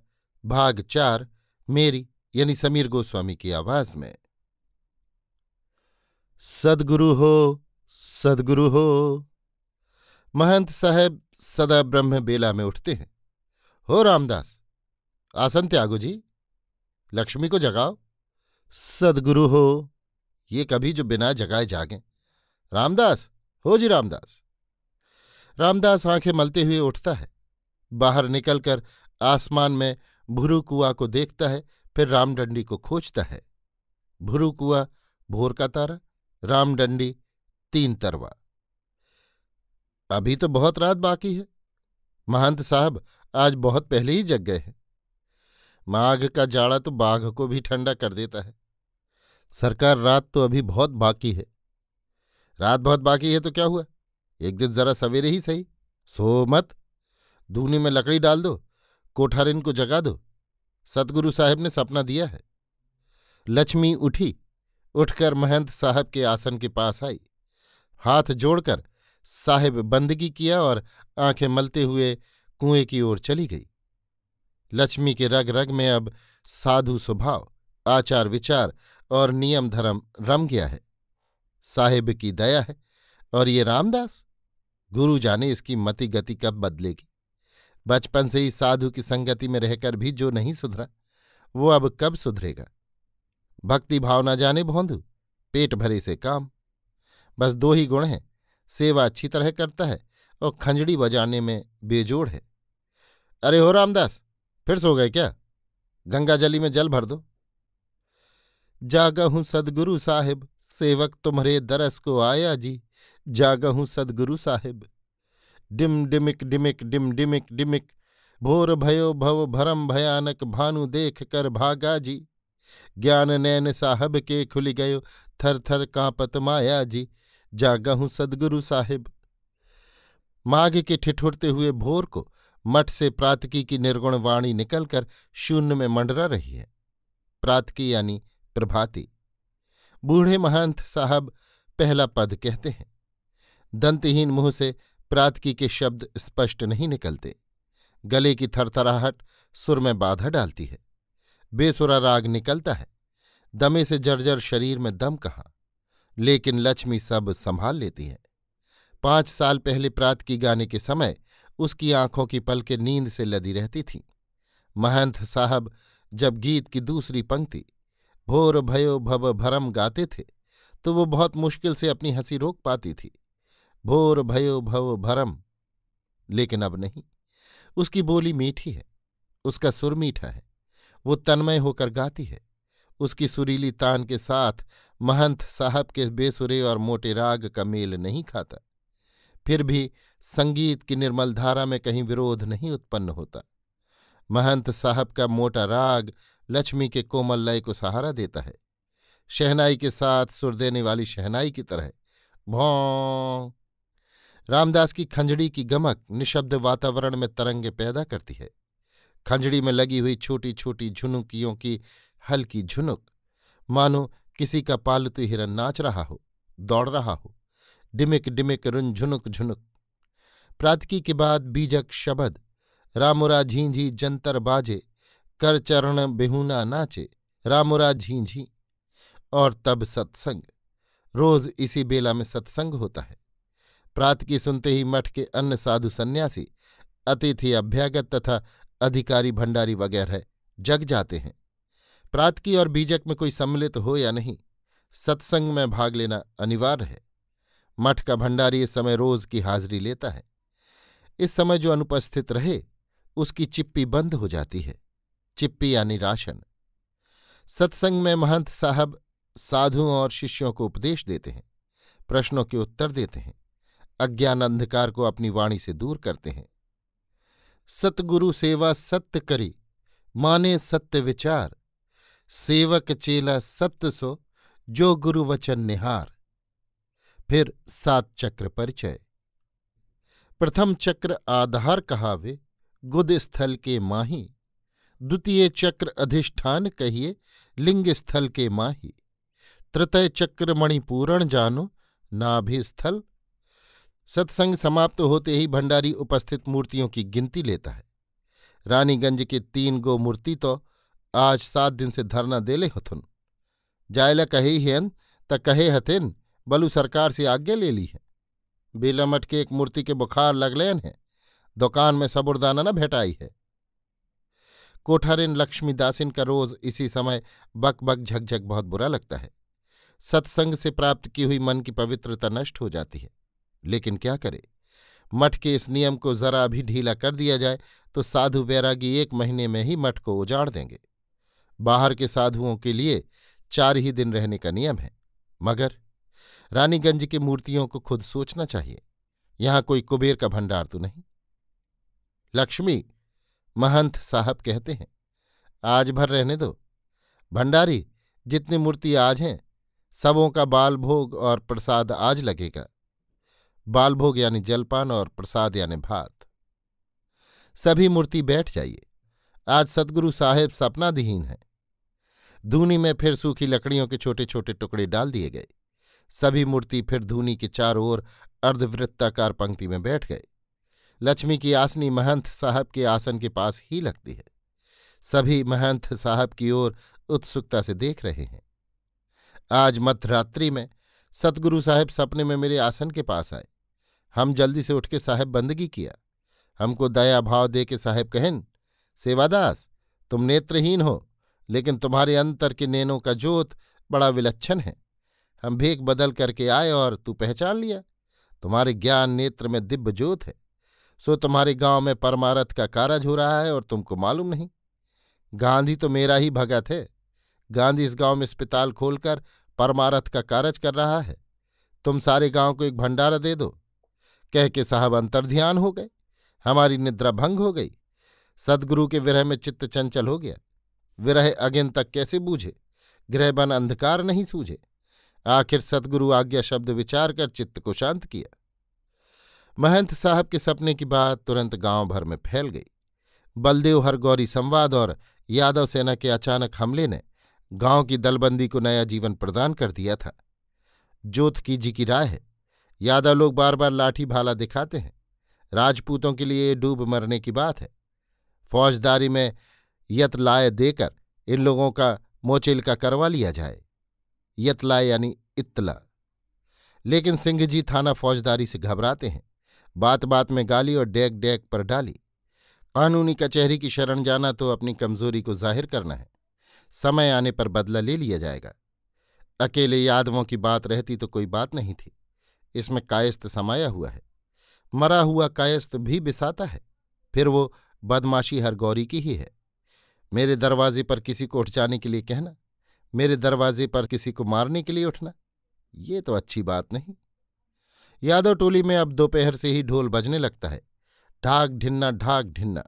भाग चार मेरी यानी समीर गोस्वामी की आवाज में सदगुरु हो सदगुरु हो महंत साहब सदा ब्रह्म बेला में उठते हैं हो रामदास आसन त्यागो जी लक्ष्मी को जगाओ सदगुरु हो ये कभी जो बिना जगाए जागे रामदास हो जी रामदास रामदास आंखें मलते हुए उठता है बाहर निकलकर आसमान में भुरुकुआ कुआ को देखता है फिर रामडंडी को खोजता है भुरुकुआ कुआ भोर का तारा रामडंडी तीन तरवा अभी तो बहुत रात बाकी है महंत साहब आज बहुत पहले ही जग गए हैं माघ का जाड़ा तो बाघ को भी ठंडा कर देता है सरकार रात तो अभी बहुत बाकी है रात बहुत बाकी है तो क्या हुआ एक दिन जरा सवेरे ही सही सो मत धूनी में लकड़ी डाल दो कोठारिन को जगा दो सतगुरु साहब ने सपना दिया है लक्ष्मी उठी उठकर महंत साहब के आसन के पास आई हाथ जोड़कर साहेब बंदगी किया और आंखें मलते हुए कुएं की ओर चली गई लक्ष्मी के रग रग में अब साधु स्वभाव आचार विचार और नियम धर्म रम गया है साहेब की दया है और ये रामदास गुरु जाने इसकी मति गति कब बदलेगी बचपन से ही साधु की संगति में रहकर भी जो नहीं सुधरा वो अब कब सुधरेगा भक्ति भावना जाने भौंधु पेट भरे से काम बस दो ही गुण हैं सेवा अच्छी तरह करता है और खंजड़ी बजाने में बेजोड़ है अरे हो रामदास फिर सो गए क्या गंगा जली में जल भर दो जागा सदगुरु साहिब सेवक तुम्हारे दरस को आया जी जागा सदगुरु साहिब डिम डिमिक डिमिक डिम डिमिक डिमिक भोर भयो भव भरम भयानक भानु देख कर भागा जी ज्ञान नैन साहब के खुल गयो थर थर कांपत माया जी जागहूँ सदगुरु साहिब माघ के ठिठुरते हुए भोर को मठ से प्रातकी की निर्गुण वाणी निकलकर शून्य में मंडरा रही है प्रातकी यानी प्रभाती बूढ़े महंत साहब पहला पद कहते हैं दंतहीन मुंह से प्रातकी के शब्द स्पष्ट नहीं निकलते गले की थरथराहट सुर में बाधा डालती है बेसुरा राग निकलता है दमे से जर्जर शरीर में दम कहाँ लेकिन लक्ष्मी सब संभाल लेती है पांच साल पहले प्रात की गाने के समय उसकी आंखों की पलके नींद से लदी रहती थी महंत साहब जब गीत की दूसरी पंक्ति भोर भयो भव भरम गाते थे तो वो बहुत मुश्किल से अपनी हंसी रोक पाती थी भोर भयो भव भरम लेकिन अब नहीं उसकी बोली मीठी है उसका सुर मीठा है वो तन्मय होकर गाती है उसकी सुरीली तान के साथ महंत साहब के बेसुरे और मोटे राग का मेल नहीं खाता फिर भी संगीत की निर्मल धारा में कहीं विरोध नहीं उत्पन्न होता महंत साहब का मोटा राग लक्ष्मी के कोमल लय को सहारा देता है शहनाई के साथ सुर देने वाली शहनाई की तरह भौ रामदास की खंजड़ी की गमक निशब्द वातावरण में तरंगे पैदा करती है खंजड़ी में लगी हुई छोटी छोटी झुनुकियों की हल्की झुनुक मानो किसी का पालतू हिरन नाच रहा हो दौड़ रहा हो डिमिक डिमिक रुन झुनुक झुनुक प्रातकी के बाद बीजक शबद रामुरा झींझी जंतर बाजे कर चरण बिहुना नाचे रामुरा झींझी और तब सत्संग रोज इसी बेला में सत्संग होता है प्रात की सुनते ही मठ के अन्य साधु सन्यासी अतिथि अभ्यागत तथा अधिकारी भंडारी वगैरह जग जाते हैं प्रात की और बीजक में कोई सम्मिलित हो या नहीं सत्संग में भाग लेना अनिवार्य है मठ का भंडारी इस समय रोज की हाजिरी लेता है इस समय जो अनुपस्थित रहे उसकी चिप्पी बंद हो जाती है चिप्पी यानी राशन सत्संग में महंत साहब साधुओं और शिष्यों को उपदेश देते हैं प्रश्नों के उत्तर देते हैं अज्ञान अंधकार को अपनी वाणी से दूर करते हैं सतगुरु सेवा सत्य करी माने सत्य विचार सेवक चेला सत्य सो जो गुरु वचन निहार फिर सात चक्र परिचय प्रथम चक्र आधार कहावे गुद स्थल के माही द्वितीय चक्र अधिष्ठान कहिए लिंग स्थल के माही तृतय चक्र मणिपूरण जानो नाभिस्थल स्थल सत्संग समाप्त होते ही भंडारी उपस्थित मूर्तियों की गिनती लेता है रानीगंज के तीन गो मूर्ति तो आज सात दिन से धरना देले हथुन जायला कहे हैं त कहे हथिन बलू सरकार से आज्ञा ले ली है बेलमठ के एक मूर्ति के बुखार लगलैन है दुकान में सबुरदाना न भेटाई है कोठारिन लक्ष्मीदासिन का रोज इसी समय बक बक झकझक बहुत बुरा लगता है सत्संग से प्राप्त की हुई मन की पवित्रता नष्ट हो जाती है लेकिन क्या करे मठ के इस नियम को जरा भी ढीला कर दिया जाए तो साधु बैरागी एक महीने में ही मठ को उजाड़ देंगे बाहर के साधुओं के लिए चार ही दिन रहने का नियम है मगर रानीगंज की मूर्तियों को खुद सोचना चाहिए यहां कोई कुबेर का भंडार तो नहीं लक्ष्मी महंत साहब कहते हैं आज भर रहने दो भंडारी जितनी मूर्ति आज हैं सबों का बाल भोग और प्रसाद आज लगेगा बालभोग यानी जलपान और प्रसाद यानी भात सभी मूर्ति बैठ जाइए आज सदगुरु साहेब सपनाधिहीन है धूनी में फिर सूखी लकड़ियों के छोटे छोटे टुकड़े डाल दिए गए सभी मूर्ति फिर धूनी के चारों ओर अर्धवृत्ताकार पंक्ति में बैठ गए लक्ष्मी की आसनी महंत साहब के आसन के पास ही लगती है सभी महंत साहब की ओर उत्सुकता से देख रहे हैं आज मध्यरात्रि में सतगुरु साहब सपने में मेरे आसन के पास आए हम जल्दी से उठ के साहेब बंदगी किया हमको दया भाव दे के साहेब कहन सेवादास तुम नेत्रहीन हो लेकिन तुम्हारे अंतर के नैनों का जोत बड़ा विलक्षण है हम भेक बदल करके आए और तू पहचान लिया तुम्हारे ज्ञान नेत्र में दिव्य ज्योत है सो तुम्हारे गांव में परमारथ का कारज हो रहा है और तुमको मालूम नहीं गांधी तो मेरा ही भगत है गांधी इस गांव में अस्पताल खोलकर परमारथ का कारज कर रहा है तुम सारे गांव को एक भंडारा दे दो कह के साहब अंतर्ध्यान हो गए हमारी निद्रा भंग हो गई सदगुरु के विरह में चित्त चंचल हो गया विरह अगिन तक कैसे बूझे गृहबन अंधकार नहीं सूझे आखिर सदगुरु आज्ञा शब्द विचार कर चित्त को शांत किया महंत साहब के सपने की बात तुरंत गांव भर में फैल गई बलदेव हर गौरी संवाद और यादव सेना के अचानक हमले ने गांव की दलबंदी को नया जीवन प्रदान कर दिया था की जी की राय है यादव लोग बार बार लाठी भाला दिखाते हैं राजपूतों के लिए डूब मरने की बात है फौजदारी में यतलाय देकर इन लोगों का मोचिल का करवा लिया जाए यतलाय यानी इतला लेकिन सिंह जी थाना फौजदारी से घबराते हैं बात बात में गाली और डैग डैग पर डाली कानूनी कचहरी की शरण जाना तो अपनी कमजोरी को जाहिर करना है समय आने पर बदला ले लिया जाएगा अकेले यादवों की बात रहती तो कोई बात नहीं थी इसमें कायस्त समाया हुआ है मरा हुआ कायस्त भी बिसाता है फिर वो बदमाशी हर गौरी की ही है मेरे दरवाजे पर किसी को उठ जाने के लिए कहना मेरे दरवाजे पर किसी को मारने के लिए उठना ये तो अच्छी बात नहीं यादव टोली में अब दोपहर से ही ढोल बजने लगता है ढाक ढिन्ना ढाक ढिन्ना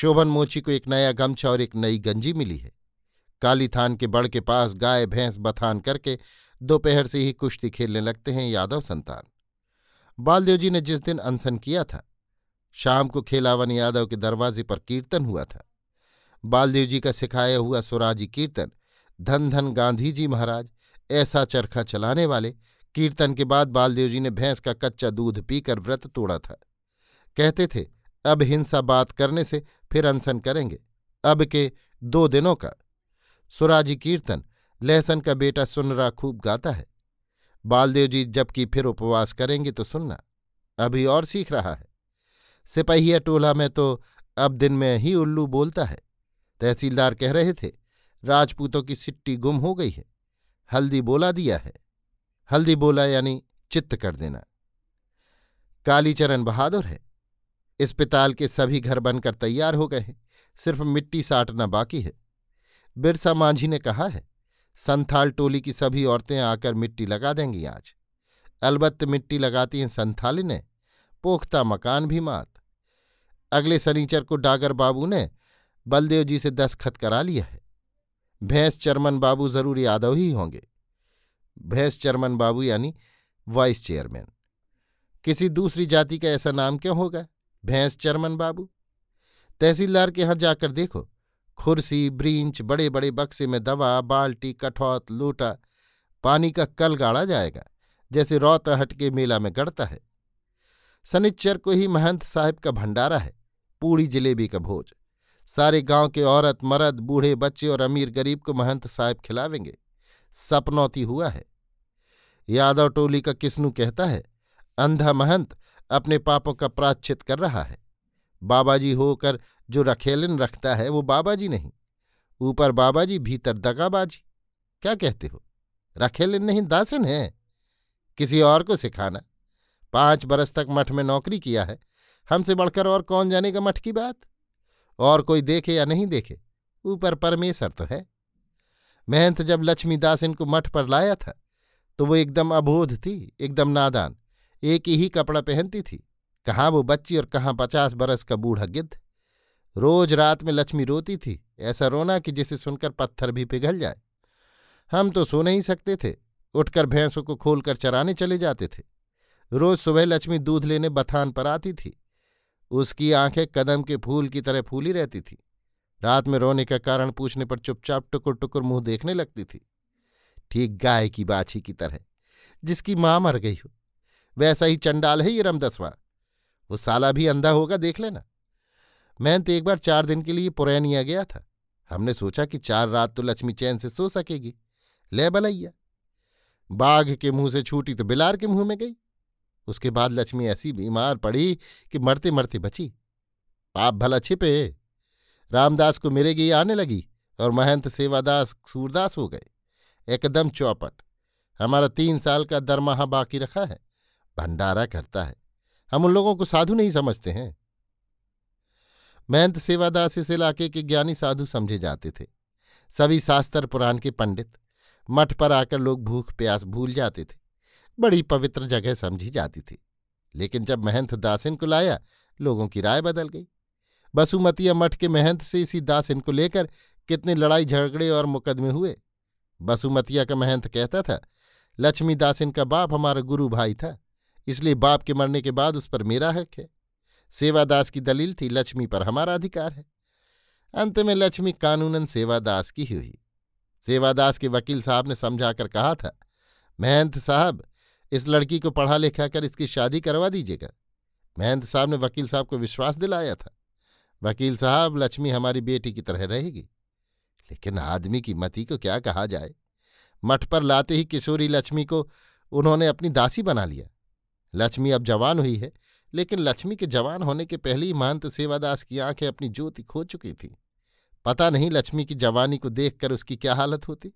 शोभन मोची को एक नया गमछा और एक नई गंजी मिली है कालीथान के बड़ के पास गाय भैंस बथान करके दोपहर से ही कुश्ती खेलने लगते हैं यादव संतान बालदेव जी ने जिस दिन अनसन किया था शाम को खेलावन यादव के दरवाजे पर कीर्तन हुआ था बालदेव जी का सिखाया हुआ स्वराजी कीर्तन धन धन गांधी जी महाराज ऐसा चरखा चलाने वाले कीर्तन के बाद बालदेव जी ने भैंस का कच्चा दूध पीकर व्रत तोड़ा था कहते थे अब हिंसा बात करने से फिर अनसन करेंगे अब के दो दिनों का सुराजी कीर्तन लहसन का बेटा सुनरा खूब गाता है बालदेव जी जबकि फिर उपवास करेंगे तो सुनना अभी और सीख रहा है सिपहिया टोला में तो अब दिन में ही उल्लू बोलता है तहसीलदार कह रहे थे राजपूतों की सिट्टी गुम हो गई है हल्दी बोला दिया है हल्दी बोला यानी चित्त कर देना कालीचरण बहादुर है इस्पिताल के सभी घर बनकर तैयार हो गए हैं सिर्फ मिट्टी साटना बाकी है बिरसा मांझी ने कहा है संथाल टोली की सभी औरतें आकर मिट्टी लगा देंगी आज अलबत्त मिट्टी लगाती हैं संथाली ने पोख्ता मकान भी मात अगले सनीचर को डागर बाबू ने बलदेव जी से दस्खत करा लिया है भैंस चरमन बाबू जरूर यादव ही होंगे भैंस चरमन बाबू यानी वाइस चेयरमैन किसी दूसरी जाति का ऐसा नाम क्यों होगा भैंस चरमन बाबू तहसीलदार के यहां जाकर देखो खुर्सी ब्रींच बड़े बड़े बक्से में दवा बाल्टी कठौत लोटा पानी का कल गाड़ा जाएगा जैसे रौत हटके मेला में गड़ता है सनिच्चर को ही महंत साहब का भंडारा है पूड़ी जलेबी का भोज सारे गांव के औरत मरद बूढ़े बच्चे और अमीर गरीब को महंत साहब खिलावेंगे सपनौती हुआ है यादव टोली का किस्नू कहता है अंधा महंत अपने पापों का प्राच्छित कर रहा है बाबाजी होकर जो रखेलन रखता है वो बाबाजी नहीं ऊपर बाबाजी भीतर दगाबाजी क्या कहते हो रखेलन नहीं दासन है किसी और को सिखाना पांच बरस तक मठ में नौकरी किया है हमसे बढ़कर और कौन जानेगा मठ की बात और कोई देखे या नहीं देखे ऊपर परमेश्वर तो है महंत जब लक्ष्मीदास इनको मठ पर लाया था तो वो एकदम अबोध थी एकदम नादान एक ही कपड़ा पहनती थी कहाँ वो बच्ची और कहाँ पचास बरस का बूढ़ा गिद्ध रोज रात में लक्ष्मी रोती थी ऐसा रोना कि जिसे सुनकर पत्थर भी पिघल जाए हम तो सो नहीं सकते थे उठकर भैंसों को खोलकर चराने चले जाते थे रोज सुबह लक्ष्मी दूध लेने बथान पर आती थी उसकी आंखें कदम के फूल की तरह फूली रहती थी रात में रोने का कारण पूछने पर चुपचाप टुकुर टुकुर मुंह देखने लगती थी ठीक गाय की बाछी की तरह जिसकी माँ मर गई हो वैसा ही चंडाल है ये रमदसवा वो साला भी अंधा होगा देख लेना मैं तो एक बार चार दिन के लिए पुरैनिया गया था हमने सोचा कि चार रात तो लक्ष्मी चैन से सो सकेगी ले बलैया बाघ के मुंह से छूटी तो बिलार के मुंह में गई उसके बाद लक्ष्मी ऐसी बीमार पड़ी कि मरते मरते बची पाप भला छिपे रामदास को मेरे गई आने लगी और महंत सेवादास सूरदास हो गए एकदम चौपट हमारा तीन साल का दरमाहा बाकी रखा है भंडारा करता है हम उन लोगों को साधु नहीं समझते हैं महंत सेवादास इस इलाके के ज्ञानी साधु समझे जाते थे सभी शास्त्र पुराण के पंडित मठ पर आकर लोग भूख प्यास भूल जाते थे बड़ी पवित्र जगह समझी जाती थी लेकिन जब महंत दासिन को लाया लोगों की राय बदल गई बसुमतिया मठ के महंत से इसी दासिन को लेकर कितने लड़ाई झगड़े और मुकदमे हुए बसुमतिया का महंत कहता था लक्ष्मी दासिन का बाप हमारा गुरु भाई था इसलिए बाप के मरने के बाद उस पर मेरा हक है सेवादास की दलील थी लक्ष्मी पर हमारा अधिकार है अंत में लक्ष्मी कानूनन सेवादास की ही हुई सेवादास के वकील साहब ने समझाकर कहा था महंत साहब इस लड़की को पढ़ा लिखा कर इसकी शादी करवा दीजिएगा महंत साहब ने वकील साहब को विश्वास दिलाया था वकील साहब लक्ष्मी हमारी बेटी की तरह रहेगी लेकिन आदमी की मति को क्या कहा जाए मठ पर लाते ही किशोरी लक्ष्मी को उन्होंने अपनी दासी बना लिया लक्ष्मी अब जवान हुई है लेकिन लक्ष्मी के जवान होने के पहले ही महंत सेवादास की आंखें अपनी ज्योति खो चुकी थी पता नहीं लक्ष्मी की जवानी को देखकर उसकी क्या हालत होती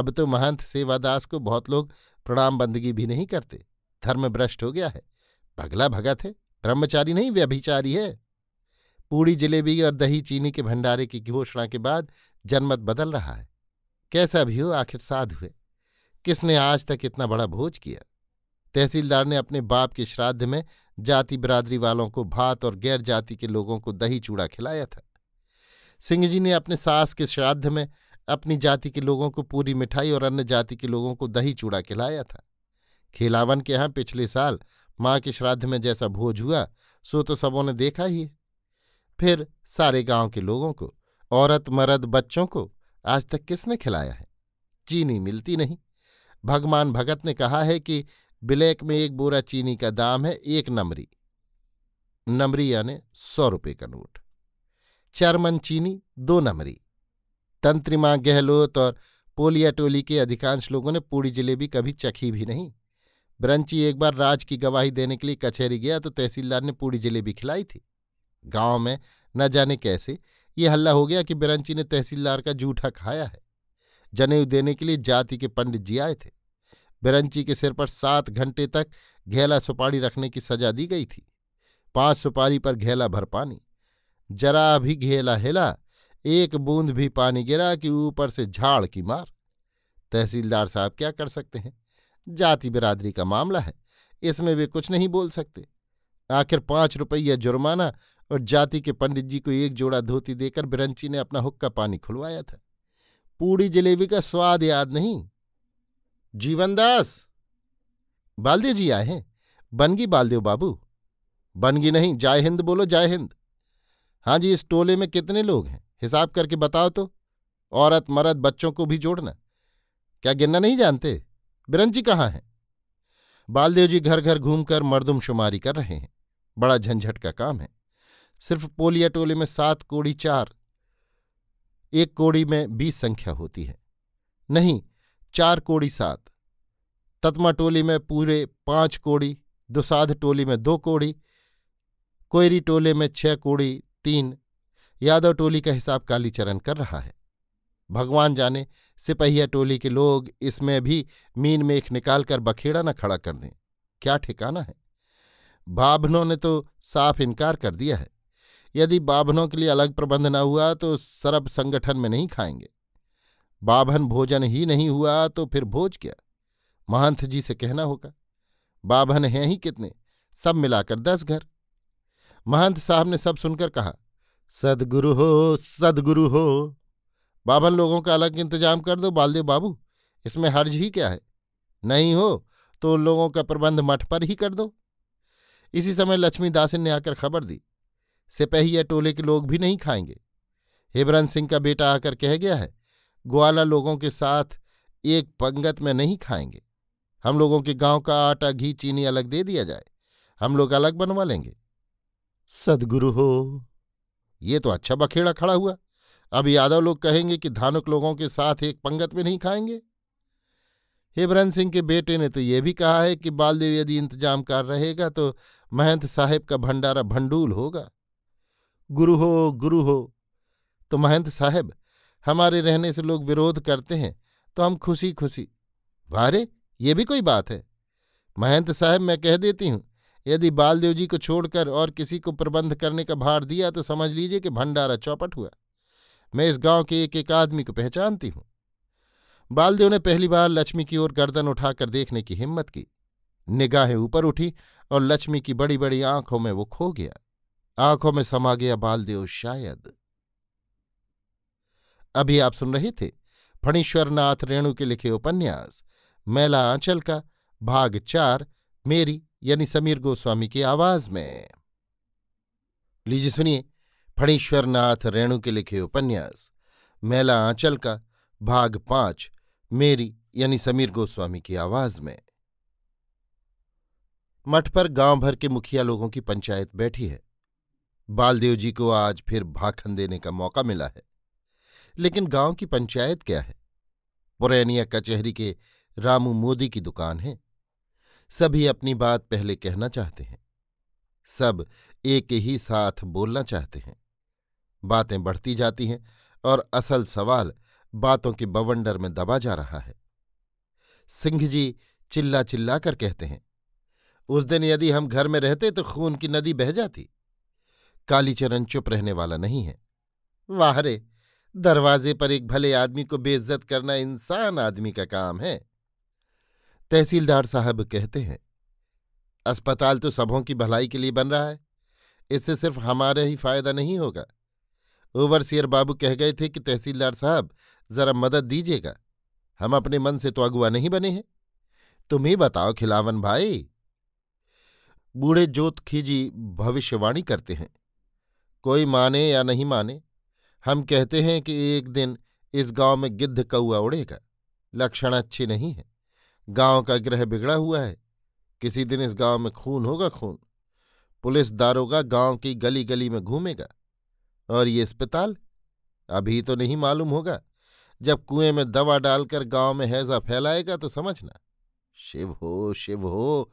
अब तो महंत सेवादास को बहुत लोग प्रणाम बंदगी भी नहीं करते धर्म भ्रष्ट हो गया है भगला भगत है ब्रह्मचारी नहीं व्यभिचारी है पूड़ी जिलेबी और दही चीनी के भंडारे की घोषणा के बाद जनमत बदल रहा है कैसा भी हो आखिर साध हुए किसने आज तक इतना बड़ा भोज किया तहसीलदार ने अपने बाप के श्राद्ध में जाति बिरादरी वालों को भात और गैर जाति के लोगों को दही चूड़ा खिलाया था सिंह जी ने अपने सास के श्राद्ध में अपनी जाति के लोगों को पूरी मिठाई और अन्य जाति के लोगों को दही चूड़ा खिलाया था खिलावन के यहाँ पिछले साल माँ के श्राद्ध में जैसा भोज हुआ सो तो सबों ने देखा ही है फिर सारे गांव के लोगों को औरत मरद बच्चों को आज तक किसने खिलाया है चीनी मिलती नहीं भगवान भगत ने कहा है कि ब्लैक में एक बोरा चीनी का दाम है एक नमरी नमरी यानी सौ रुपये का नोट चरमन चीनी दो नमरी तंत्रिमा गहलोत और पोलिया टोली के अधिकांश लोगों ने पूड़ी जलेबी कभी चखी भी नहीं ब्रंची एक बार राज की गवाही देने के लिए कचहरी गया तो तहसीलदार ने पूड़ी जलेबी खिलाई थी गांव में न जाने कैसे ये हल्ला हो गया कि ब्रंची ने तहसीलदार का जूठा खाया है जनेऊ देने के लिए जाति के पंडित जी आए थे बिरंची के सिर पर सात घंटे तक घेला सुपारी रखने की सजा दी गई थी पांच सुपारी पर घेला भर पानी जरा भी घेला हिला एक बूंद भी पानी गिरा कि ऊपर से झाड़ की मार तहसीलदार साहब क्या कर सकते हैं जाति बिरादरी का मामला है इसमें वे कुछ नहीं बोल सकते आखिर पांच रुपया जुर्माना और जाति के पंडित जी को एक जोड़ा धोती देकर बिरंची ने अपना हुक्का पानी खुलवाया था पूड़ी जलेबी का स्वाद याद नहीं जीवनदास बालदेव जी आए हैं बनगी बालदेव बाबू बनगी नहीं जय हिंद बोलो जय हिंद हाँ जी इस टोले में कितने लोग हैं हिसाब करके बताओ तो औरत मरद बच्चों को भी जोड़ना क्या गिनना नहीं जानते बिरन जी कहाँ हैं बालदेव जी घर घर घूमकर मर्दमशुमारी कर रहे हैं बड़ा झंझट का काम है सिर्फ पोलिया टोले में सात कोड़ी चार एक कोड़ी में बीस संख्या होती है नहीं चार कोड़ी सात तत्मा टोली में पूरे पांच कोड़ी दुसाध टोली में दो कोड़ी कोयरी टोले में छह कोड़ी तीन यादव टोली का हिसाब कालीचरण कर रहा है भगवान जाने सिपहिया टोली के लोग इसमें भी मीन एक निकालकर बखेड़ा न खड़ा कर दें क्या ठिकाना है बाभनों ने तो साफ इनकार कर दिया है यदि बाभनों के लिए अलग प्रबंध न हुआ तो सरब संगठन में नहीं खाएंगे बाभन भोजन ही नहीं हुआ तो फिर भोज क्या महंत जी से कहना होगा बाभन हैं ही कितने सब मिलाकर दस घर महंत साहब ने सब सुनकर कहा सदगुरु हो सदगुरु हो बाभन लोगों का अलग इंतजाम कर दो बालदेव बाबू इसमें हर्ज ही क्या है नहीं हो तो उन लोगों का प्रबंध मठ पर ही कर दो इसी समय लक्ष्मी दासन ने आकर खबर दी सिपहिया या टोले के लोग भी नहीं खाएंगे हिबरन सिंह का बेटा आकर कह गया है ग्वाला लोगों के साथ एक पंगत में नहीं खाएंगे हम लोगों के गांव का आटा घी चीनी अलग दे दिया जाए हम लोग अलग बनवा लेंगे सदगुरु हो ये तो अच्छा बखेड़ा खड़ा हुआ अब यादव लोग कहेंगे कि धानुक लोगों के साथ एक पंगत में नहीं खाएंगे हेबरन सिंह के बेटे ने तो यह भी कहा है कि बालदेव यदि इंतजाम कर रहेगा तो महंत साहेब का भंडारा भंडूल होगा गुरु हो गुरु हो तो महंत साहब हमारे रहने से लोग विरोध करते हैं तो हम खुशी खुशी वारे ये भी कोई बात है महंत साहब मैं कह देती हूँ यदि बालदेव जी को छोड़कर और किसी को प्रबंध करने का भार दिया तो समझ लीजिए कि भंडारा चौपट हुआ मैं इस गांव के एक एक आदमी को पहचानती हूँ बालदेव ने पहली बार लक्ष्मी की ओर गर्दन उठाकर देखने की हिम्मत की निगाहें ऊपर उठी और लक्ष्मी की बड़ी बड़ी आंखों में वो खो गया आंखों में समा गया बालदेव शायद अभी आप सुन रहे थे फणीश्वरनाथ रेणु के लिखे उपन्यास मैला आंचल का भाग चार मेरी यानी समीर गोस्वामी की आवाज में लीजिए सुनिए फणीश्वरनाथ रेणु के लिखे उपन्यास मैला आंचल का भाग पांच मेरी यानी समीर गोस्वामी की आवाज में मठ पर गांव भर के मुखिया लोगों की पंचायत बैठी है बालदेव जी को आज फिर भाखन देने का मौका मिला है लेकिन गांव की पंचायत क्या है पुरैनिया कचहरी के रामू मोदी की दुकान है सभी अपनी बात पहले कहना चाहते हैं सब एक ही साथ बोलना चाहते हैं बातें बढ़ती जाती हैं और असल सवाल बातों के बवंडर में दबा जा रहा है सिंह जी चिल्ला चिल्ला कर कहते हैं उस दिन यदि हम घर में रहते तो खून की नदी बह जाती कालीचरण चुप रहने वाला नहीं है वाहरे रे दरवाजे पर एक भले आदमी को बेइज्जत करना इंसान आदमी का काम है तहसीलदार साहब कहते हैं अस्पताल तो सबों की भलाई के लिए बन रहा है इससे सिर्फ हमारा ही फायदा नहीं होगा ओवरसियर बाबू कह गए थे कि तहसीलदार साहब जरा मदद दीजिएगा हम अपने मन से तो अगुआ नहीं बने हैं तुम्हें बताओ खिलावन भाई बूढ़े जोत खीजी भविष्यवाणी करते हैं कोई माने या नहीं माने हम कहते हैं कि एक दिन इस गांव में गिद्ध कौआ उड़ेगा लक्षण अच्छे नहीं है गांव का ग्रह बिगड़ा हुआ है किसी दिन इस गांव में खून होगा खून पुलिस दारोगा गांव की गली गली में घूमेगा और ये अस्पताल अभी तो नहीं मालूम होगा जब कुएं में दवा डालकर गांव में हैजा फैलाएगा तो समझना शिव हो शिव हो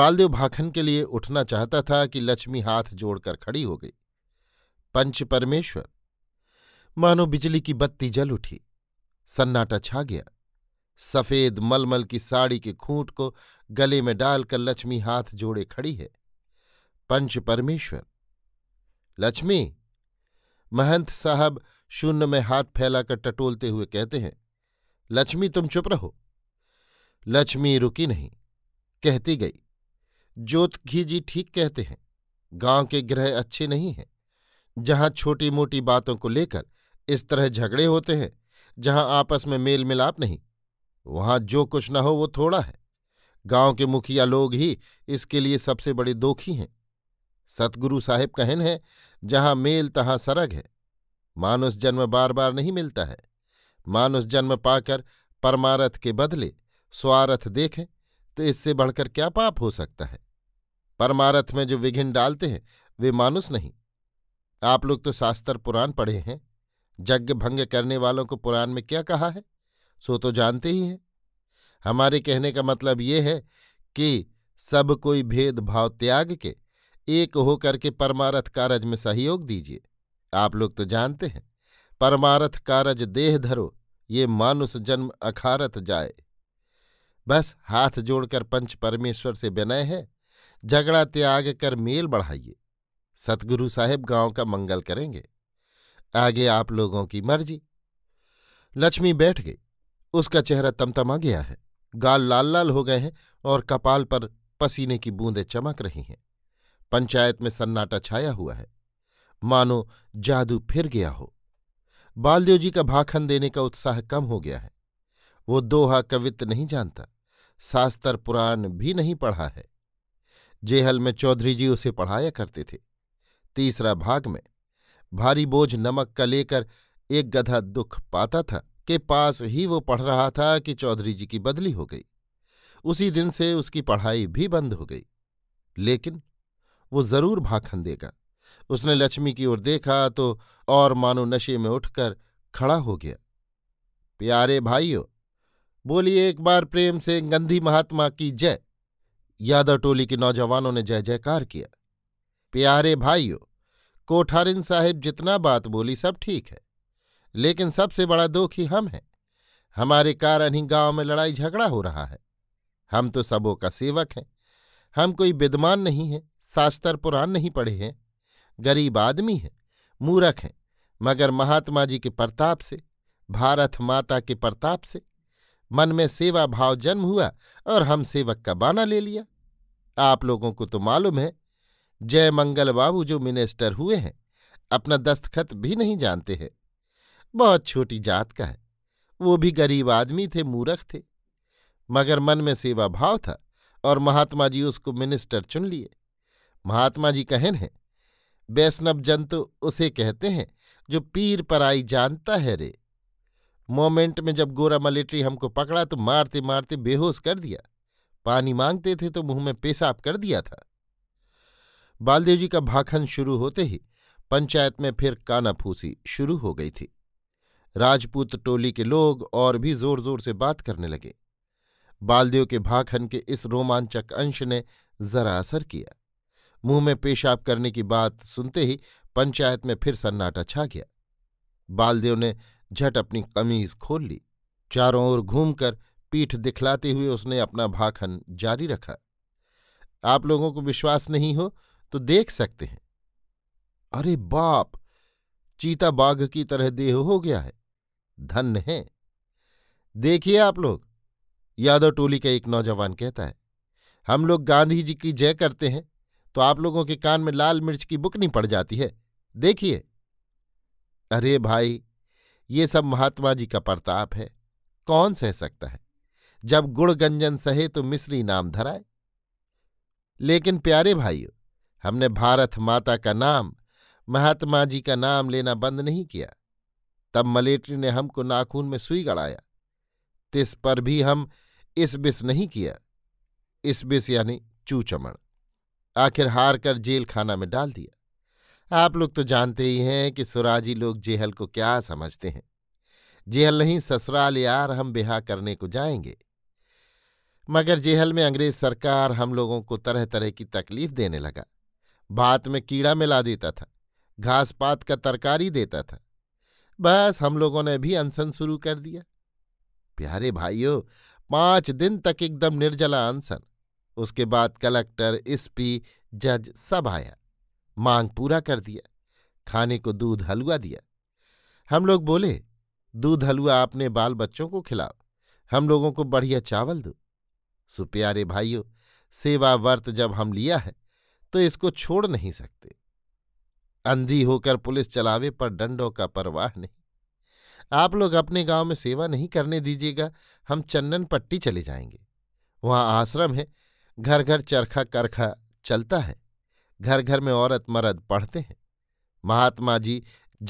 बालदेव भाखन के लिए उठना चाहता था कि लक्ष्मी हाथ जोड़कर खड़ी हो गई पंच परमेश्वर मानो बिजली की बत्ती जल उठी सन्नाटा छा गया सफेद मलमल की साड़ी के खूंट को गले में डालकर लक्ष्मी हाथ जोड़े खड़ी है पंच परमेश्वर लक्ष्मी महंत साहब शून्य में हाथ फैलाकर टटोलते हुए कहते हैं लक्ष्मी तुम चुप रहो लक्ष्मी रुकी नहीं कहती गई घी जी ठीक कहते हैं गांव के ग्रह अच्छे नहीं हैं जहां छोटी मोटी बातों को लेकर इस तरह झगड़े होते हैं जहां आपस में मेल मिलाप नहीं वहां जो कुछ न हो वो थोड़ा है गांव के मुखिया लोग ही इसके लिए सबसे बड़े दोखी हैं सतगुरु साहिब कहन है जहां मेल तहां सरग है मानुष जन्म बार बार नहीं मिलता है मानुष जन्म पाकर परमारथ के बदले स्वारथ देखें तो इससे बढ़कर क्या पाप हो सकता है परमारथ में जो विघिन डालते हैं वे मानुष नहीं आप लोग तो शास्त्र पुराण पढ़े हैं यज्ञ भंग करने वालों को पुराण में क्या कहा है सो तो जानते ही हैं हमारे कहने का मतलब ये है कि सब कोई भेदभाव त्याग के एक होकर के परमारथ कारज में सहयोग दीजिए आप लोग तो जानते हैं परमारथ कारज देह धरो ये मानुष जन्म अखारत जाए बस हाथ जोड़कर पंच परमेश्वर से विनय है झगड़ा त्याग कर मेल बढ़ाइए सतगुरु साहेब गांव का मंगल करेंगे आगे आप लोगों की मर्जी लक्ष्मी बैठ गई उसका चेहरा तमतमा गया है गाल लाल लाल हो गए हैं और कपाल पर पसीने की बूंदें चमक रही हैं पंचायत में सन्नाटा छाया हुआ है मानो जादू फिर गया हो बालदेव जी का भाखन देने का उत्साह कम हो गया है वो दोहा कवित्त नहीं जानता शास्त्र पुराण भी नहीं पढ़ा है जेहल में चौधरी जी उसे पढ़ाया करते थे तीसरा भाग में भारी बोझ नमक का लेकर एक गधा दुख पाता था के पास ही वो पढ़ रहा था कि चौधरी जी की बदली हो गई उसी दिन से उसकी पढ़ाई भी बंद हो गई लेकिन वो जरूर भाखन देगा उसने लक्ष्मी की ओर देखा तो और मानो नशे में उठकर खड़ा हो गया प्यारे भाइयों बोलिए एक बार प्रेम से गंधी महात्मा की जय यादव टोली के नौजवानों ने जय जयकार किया प्यारे भाइयों कोठारिन साहिब जितना बात बोली सब ठीक है लेकिन सबसे बड़ा दुख ही हम हैं हमारे कारण ही गांव में लड़ाई झगड़ा हो रहा है हम तो सबों का सेवक हैं हम कोई विद्वान नहीं हैं शास्त्र पुराण नहीं पढ़े हैं गरीब आदमी हैं मूरख हैं मगर महात्मा जी के प्रताप से भारत माता के प्रताप से मन में सेवा भाव जन्म हुआ और हम सेवक का बाना ले लिया आप लोगों को तो मालूम है जय मंगल बाबू जो मिनिस्टर हुए हैं अपना दस्तखत भी नहीं जानते हैं बहुत छोटी जात का है वो भी गरीब आदमी थे मूरख थे मगर मन में सेवा भाव था और महात्मा जी उसको मिनिस्टर चुन लिए महात्मा जी कहन है वैष्णव जन तो उसे कहते हैं जो पीर पराई जानता है रे मोमेंट में जब गोरा मलेट्री हमको पकड़ा तो मारते मारते बेहोश कर दिया पानी मांगते थे तो मुंह में पेशाब कर दिया था बालदेव जी का भाखन शुरू होते ही पंचायत में फिर कानाफूसी शुरू हो गई थी राजपूत टोली के लोग और भी जोर जोर से बात करने लगे बालदेव के भाखन के इस रोमांचक अंश ने जरा असर किया मुंह में पेशाब करने की बात सुनते ही पंचायत में फिर सन्नाटा छा गया बालदेव ने झट अपनी कमीज खोल ली चारों ओर घूमकर पीठ दिखलाते हुए उसने अपना भाखन जारी रखा आप लोगों को विश्वास नहीं हो तो देख सकते हैं अरे बाप चीता बाघ की तरह देह हो गया है धन्य है देखिए आप लोग यादव टोली का एक नौजवान कहता है हम लोग गांधी जी की जय करते हैं तो आप लोगों के कान में लाल मिर्च की बुकनी पड़ जाती है देखिए अरे भाई ये सब महात्मा जी का प्रताप है कौन सह सकता है जब गुड़गंजन सहे तो मिश्री नाम धराए लेकिन प्यारे भाइयों हमने भारत माता का नाम महात्मा जी का नाम लेना बंद नहीं किया तब मलेट्री ने हमको नाखून में सुई गड़ाया तिस पर भी हम इस बिस नहीं किया इस बिस यानी चूचमण आखिर हार कर जेल खाना में डाल दिया आप लोग तो जानते ही हैं कि सुराजी लोग जेहल को क्या समझते हैं जेहल नहीं ससुराल यार हम ब्याह करने को जाएंगे मगर जेहल में अंग्रेज सरकार हम लोगों को तरह तरह की तकलीफ देने लगा भात में कीड़ा मिला देता था घास पात का तरकारी देता था बस हम लोगों ने भी अनशन शुरू कर दिया प्यारे भाइयों पांच दिन तक एकदम निर्जला अनशन उसके बाद कलेक्टर एसपी जज सब आया मांग पूरा कर दिया खाने को दूध हलवा दिया हम लोग बोले दूध हलवा आपने बाल बच्चों को खिलाओ हम लोगों को बढ़िया चावल दो सुप्यारे भाइयों सेवा वर्त जब हम लिया है तो इसको छोड़ नहीं सकते अंधी होकर पुलिस चलावे पर डंडों का परवाह नहीं आप लोग अपने गांव में सेवा नहीं करने दीजिएगा हम चंदन पट्टी चले जाएंगे वहां आश्रम है घर घर चरखा करखा चलता है घर घर में औरत मरद पढ़ते हैं महात्मा जी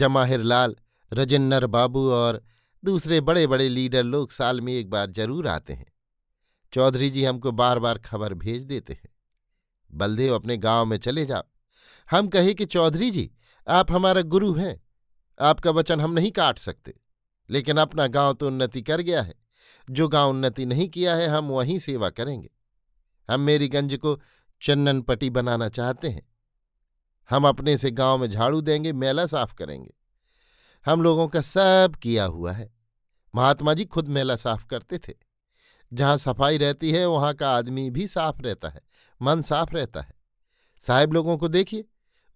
जमाहिर लाल रजिन्नर बाबू और दूसरे बड़े बड़े लीडर लोग साल में एक बार जरूर आते हैं चौधरी जी हमको बार बार खबर भेज देते हैं बलदेव अपने गांव में चले जाओ हम कहे कि चौधरी जी आप हमारा गुरु हैं आपका वचन हम नहीं काट सकते लेकिन अपना गांव तो उन्नति कर गया है जो गांव उन्नति नहीं किया है हम वहीं सेवा करेंगे हम मेरी गंज को चन्नन पट्टी बनाना चाहते हैं हम अपने से गांव में झाड़ू देंगे मेला साफ करेंगे हम लोगों का सब किया हुआ है महात्मा जी खुद मेला साफ करते थे जहां सफाई रहती है वहां का आदमी भी साफ रहता है मन साफ रहता है साहेब लोगों को देखिए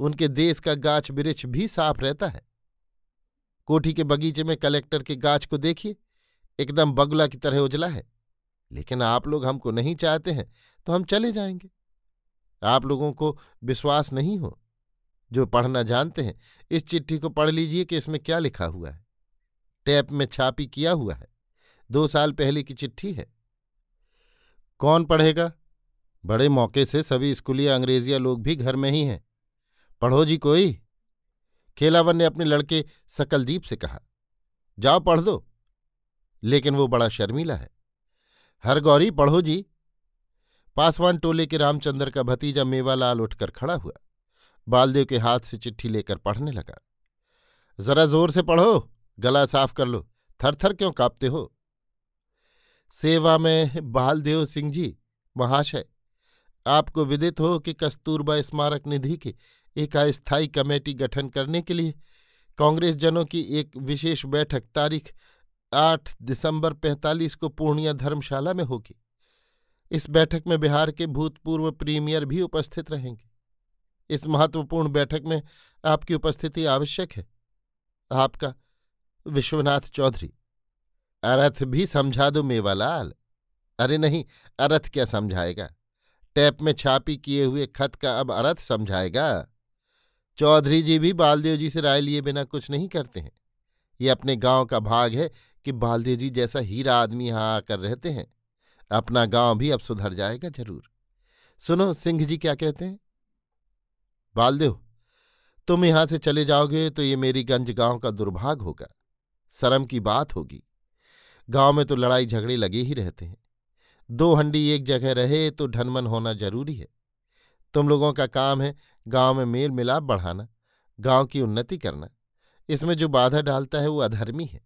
उनके देश का गाछ बिरिछ भी साफ रहता है कोठी के बगीचे में कलेक्टर के गाछ को देखिए एकदम बगुला की तरह उजला है लेकिन आप लोग हमको नहीं चाहते हैं तो हम चले जाएंगे आप लोगों को विश्वास नहीं हो जो पढ़ना जानते हैं इस चिट्ठी को पढ़ लीजिए कि इसमें क्या लिखा हुआ है टैप में छापी किया हुआ है दो साल पहले की चिट्ठी है कौन पढ़ेगा बड़े मौके से सभी स्कूली अंग्रेजिया लोग भी घर में ही हैं पढ़ो जी कोई खेलावर ने अपने लड़के सकलदीप से कहा जाओ पढ़ दो लेकिन वो बड़ा शर्मीला है हर गौरी पढ़ो जी पासवान टोले के रामचंद्र का भतीजा मेवालाल उठकर खड़ा हुआ बालदेव के हाथ से चिट्ठी लेकर पढ़ने लगा जरा जोर से पढ़ो गला साफ कर लो थर थर क्यों कांपते हो सेवा में बालदेव सिंह जी महाशय आपको विदित हो कि कस्तूरबा स्मारक निधि की एक अस्थायी कमेटी गठन करने के लिए कांग्रेस जनों की एक विशेष बैठक तारीख 8 दिसंबर 45 को पूर्णिया धर्मशाला में होगी इस बैठक में बिहार के भूतपूर्व प्रीमियर भी उपस्थित रहेंगे इस महत्वपूर्ण बैठक में आपकी उपस्थिति आवश्यक है आपका विश्वनाथ चौधरी अरथ भी समझा दो मेवालाल अरे नहीं अरथ क्या समझाएगा टैप में छापी किए हुए खत का अब अर्थ समझाएगा चौधरी जी भी बालदेव जी से राय लिए बिना कुछ नहीं करते हैं ये अपने गांव का भाग है कि बालदेव जी जैसा हीरा आदमी यहाँ आकर रहते हैं अपना गांव भी अब सुधर जाएगा जरूर सुनो सिंह जी क्या कहते हैं बालदेव तुम यहां से चले जाओगे तो ये मेरी गंज गांव का दुर्भाग होगा शर्म की बात होगी गांव में तो लड़ाई झगड़े लगे ही रहते हैं दो हंडी एक जगह रहे तो ढनमन होना जरूरी है तुम लोगों का काम है गांव में मेल मिलाप बढ़ाना गांव की उन्नति करना इसमें जो बाधा डालता है वो अधर्मी है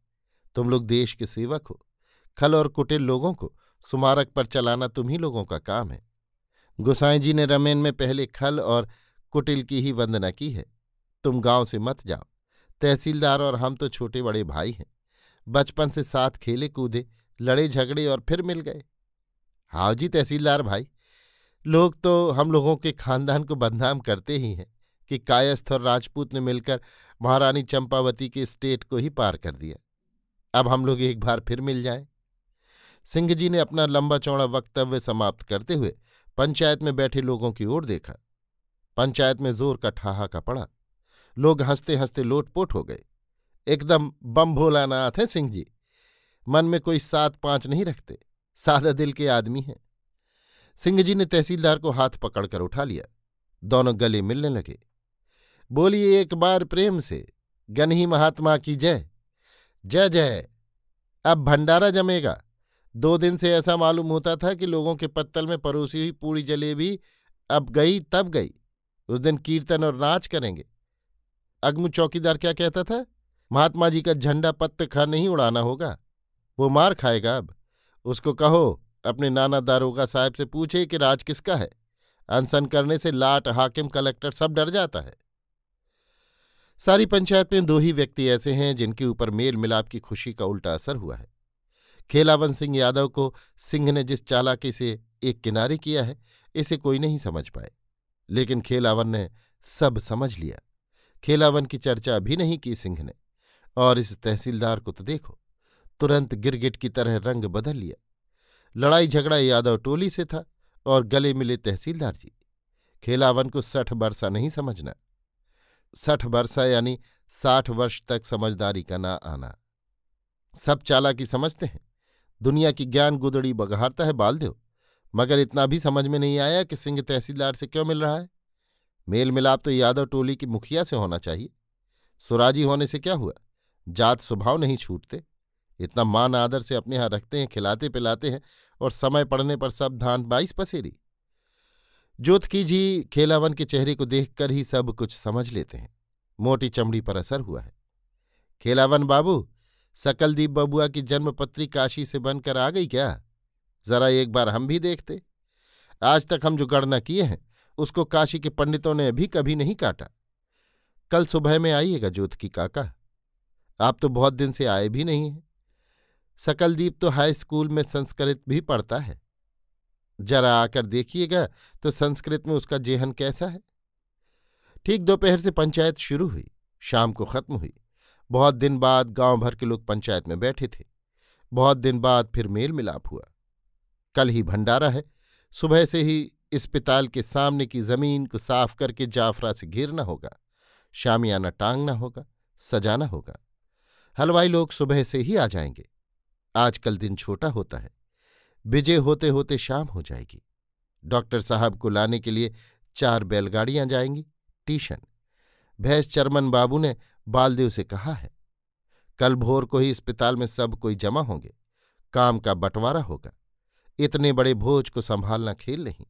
तुम लोग देश के सेवक हो खल और कुटिल लोगों को सुमारक पर चलाना तुम्ही लोगों का काम है गोसाई जी ने रमेन में पहले खल और कुटिल की ही वंदना की है तुम गांव से मत जाओ तहसीलदार और हम तो छोटे बड़े भाई हैं बचपन से साथ खेले कूदे लड़े झगड़े और फिर मिल गए हाँ जी तहसीलदार भाई लोग तो हम लोगों के खानदान को बदनाम करते ही हैं कि कायस्थ और राजपूत ने मिलकर महारानी चंपावती के स्टेट को ही पार कर दिया अब हम लोग एक बार फिर मिल जाएं सिंह जी ने अपना लंबा चौड़ा वक्तव्य समाप्त करते हुए पंचायत में बैठे लोगों की ओर देखा पंचायत में जोर का ठहाका पड़ा लोग हंसते हंसते लोटपोट हो गए एकदम बम भोला नाथ है सिंह जी मन में कोई सात पांच नहीं रखते सादा दिल के आदमी हैं सिंह जी ने तहसीलदार को हाथ पकड़कर उठा लिया दोनों गले मिलने लगे बोलिए एक बार प्रेम से गनही महात्मा की जय जय जय अब भंडारा जमेगा दो दिन से ऐसा मालूम होता था कि लोगों के पत्तल में परोसी हुई पूरी जलेबी अब गई तब गई उस दिन कीर्तन और नाच करेंगे अगमु चौकीदार क्या कहता था महात्मा जी का झंडा पत्त खा नहीं उड़ाना होगा वो मार खाएगा अब उसको कहो अपने नाना दारोगा साहब से पूछे कि राज किसका है अनसन करने से लाट हाकिम कलेक्टर सब डर जाता है सारी पंचायत में दो ही व्यक्ति ऐसे हैं जिनके ऊपर मेल मिलाप की खुशी का उल्टा असर हुआ है खेलावन सिंह यादव को सिंह ने जिस चालाकी से एक किनारे किया है इसे कोई नहीं समझ पाए लेकिन खेलावन ने सब समझ लिया खेलावन की चर्चा भी नहीं की सिंह ने और इस तहसीलदार को तो देखो तुरंत गिरगिट की तरह रंग बदल लिया लड़ाई झगड़ा यादव टोली से था और गले मिले तहसीलदार जी खेलावन को सठ बरसा नहीं समझना सठ बरसा यानी साठ वर्ष तक समझदारी का ना आना सब चालाकी समझते हैं दुनिया की ज्ञान गुदड़ी बघारता है बालदेव मगर इतना भी समझ में नहीं आया कि सिंह तहसीलदार से क्यों मिल रहा है मेल मिलाप तो यादव टोली की मुखिया से होना चाहिए सुराजी होने से क्या हुआ जात स्वभाव नहीं छूटते इतना मान आदर से अपने यहां रखते हैं खिलाते पिलाते हैं और समय पड़ने पर सब धान बाईस पसेरी की जी खेलावन के चेहरे को देखकर ही सब कुछ समझ लेते हैं मोटी चमड़ी पर असर हुआ है खेलावन बाबू सकलदीप बबुआ की जन्मपत्री काशी से बनकर आ गई क्या जरा एक बार हम भी देखते आज तक हम जो गणना किए हैं उसको काशी के पंडितों ने अभी कभी नहीं काटा कल सुबह में आइएगा ज्योत की काका आप तो बहुत दिन से आए भी नहीं हैं सकलदीप तो हाई स्कूल में संस्कृत भी पढ़ता है जरा आकर देखिएगा तो संस्कृत में उसका जेहन कैसा है ठीक दोपहर से पंचायत शुरू हुई शाम को खत्म हुई बहुत दिन बाद गांव भर के लोग पंचायत में बैठे थे बहुत दिन बाद फिर मेल मिलाप हुआ कल ही भंडारा है सुबह से ही इस्पिताल के सामने की जमीन को साफ करके जाफरा से घेरना होगा शामियाना टांगना होगा सजाना होगा हलवाई लोग सुबह से ही आ जाएंगे आजकल दिन छोटा होता है विजय होते होते शाम हो जाएगी डॉक्टर साहब को लाने के लिए चार बैलगाड़ियां जाएंगी ट्यूशन भैंस चरमन बाबू ने बालदेव से कहा है कल भोर को ही अस्पताल में सब कोई जमा होंगे काम का बंटवारा होगा इतने बड़े भोज को संभालना खेल नहीं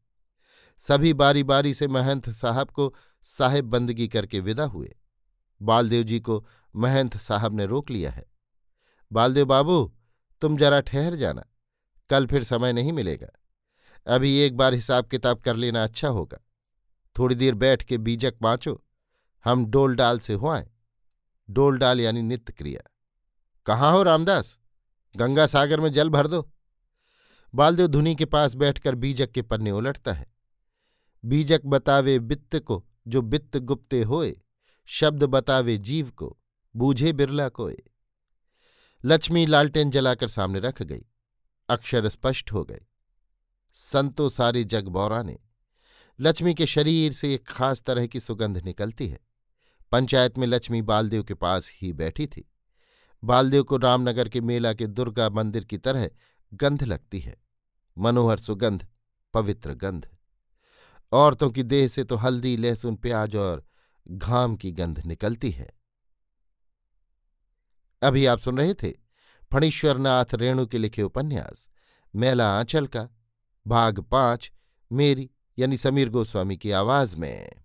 सभी बारी बारी से महंत साहब को साहेब बंदगी करके विदा हुए बालदेव जी को महंत साहब ने रोक लिया है बालदेव बाबू तुम जरा ठहर जाना कल फिर समय नहीं मिलेगा अभी एक बार हिसाब किताब कर लेना अच्छा होगा थोड़ी देर बैठ के बीजक बाँचो हम डोल डाल से हो डोलडाल डोल डाल यानी नित्य क्रिया कहाँ हो रामदास गंगा सागर में जल भर दो बालदेव धुनी के पास बैठकर बीजक के पन्ने उलटता है बीजक बतावे वित्त को जो वित्त गुप्ते होए शब्द बतावे जीव को बूझे बिरला कोए लक्ष्मी लालटेन जलाकर सामने रख गई अक्षर स्पष्ट हो गए संतो सारे जग बौराने लक्ष्मी के शरीर से एक खास तरह की सुगंध निकलती है पंचायत में लक्ष्मी बालदेव के पास ही बैठी थी बालदेव को रामनगर के मेला के दुर्गा मंदिर की तरह गंध लगती है मनोहर सुगंध पवित्र गंध औरतों की देह से तो हल्दी लहसुन प्याज और घाम की गंध निकलती है अभी आप सुन रहे थे फणीश्वरनाथ रेणु के लिखे उपन्यास मेला आंचल का भाग पांच मेरी यानी समीर गोस्वामी की आवाज में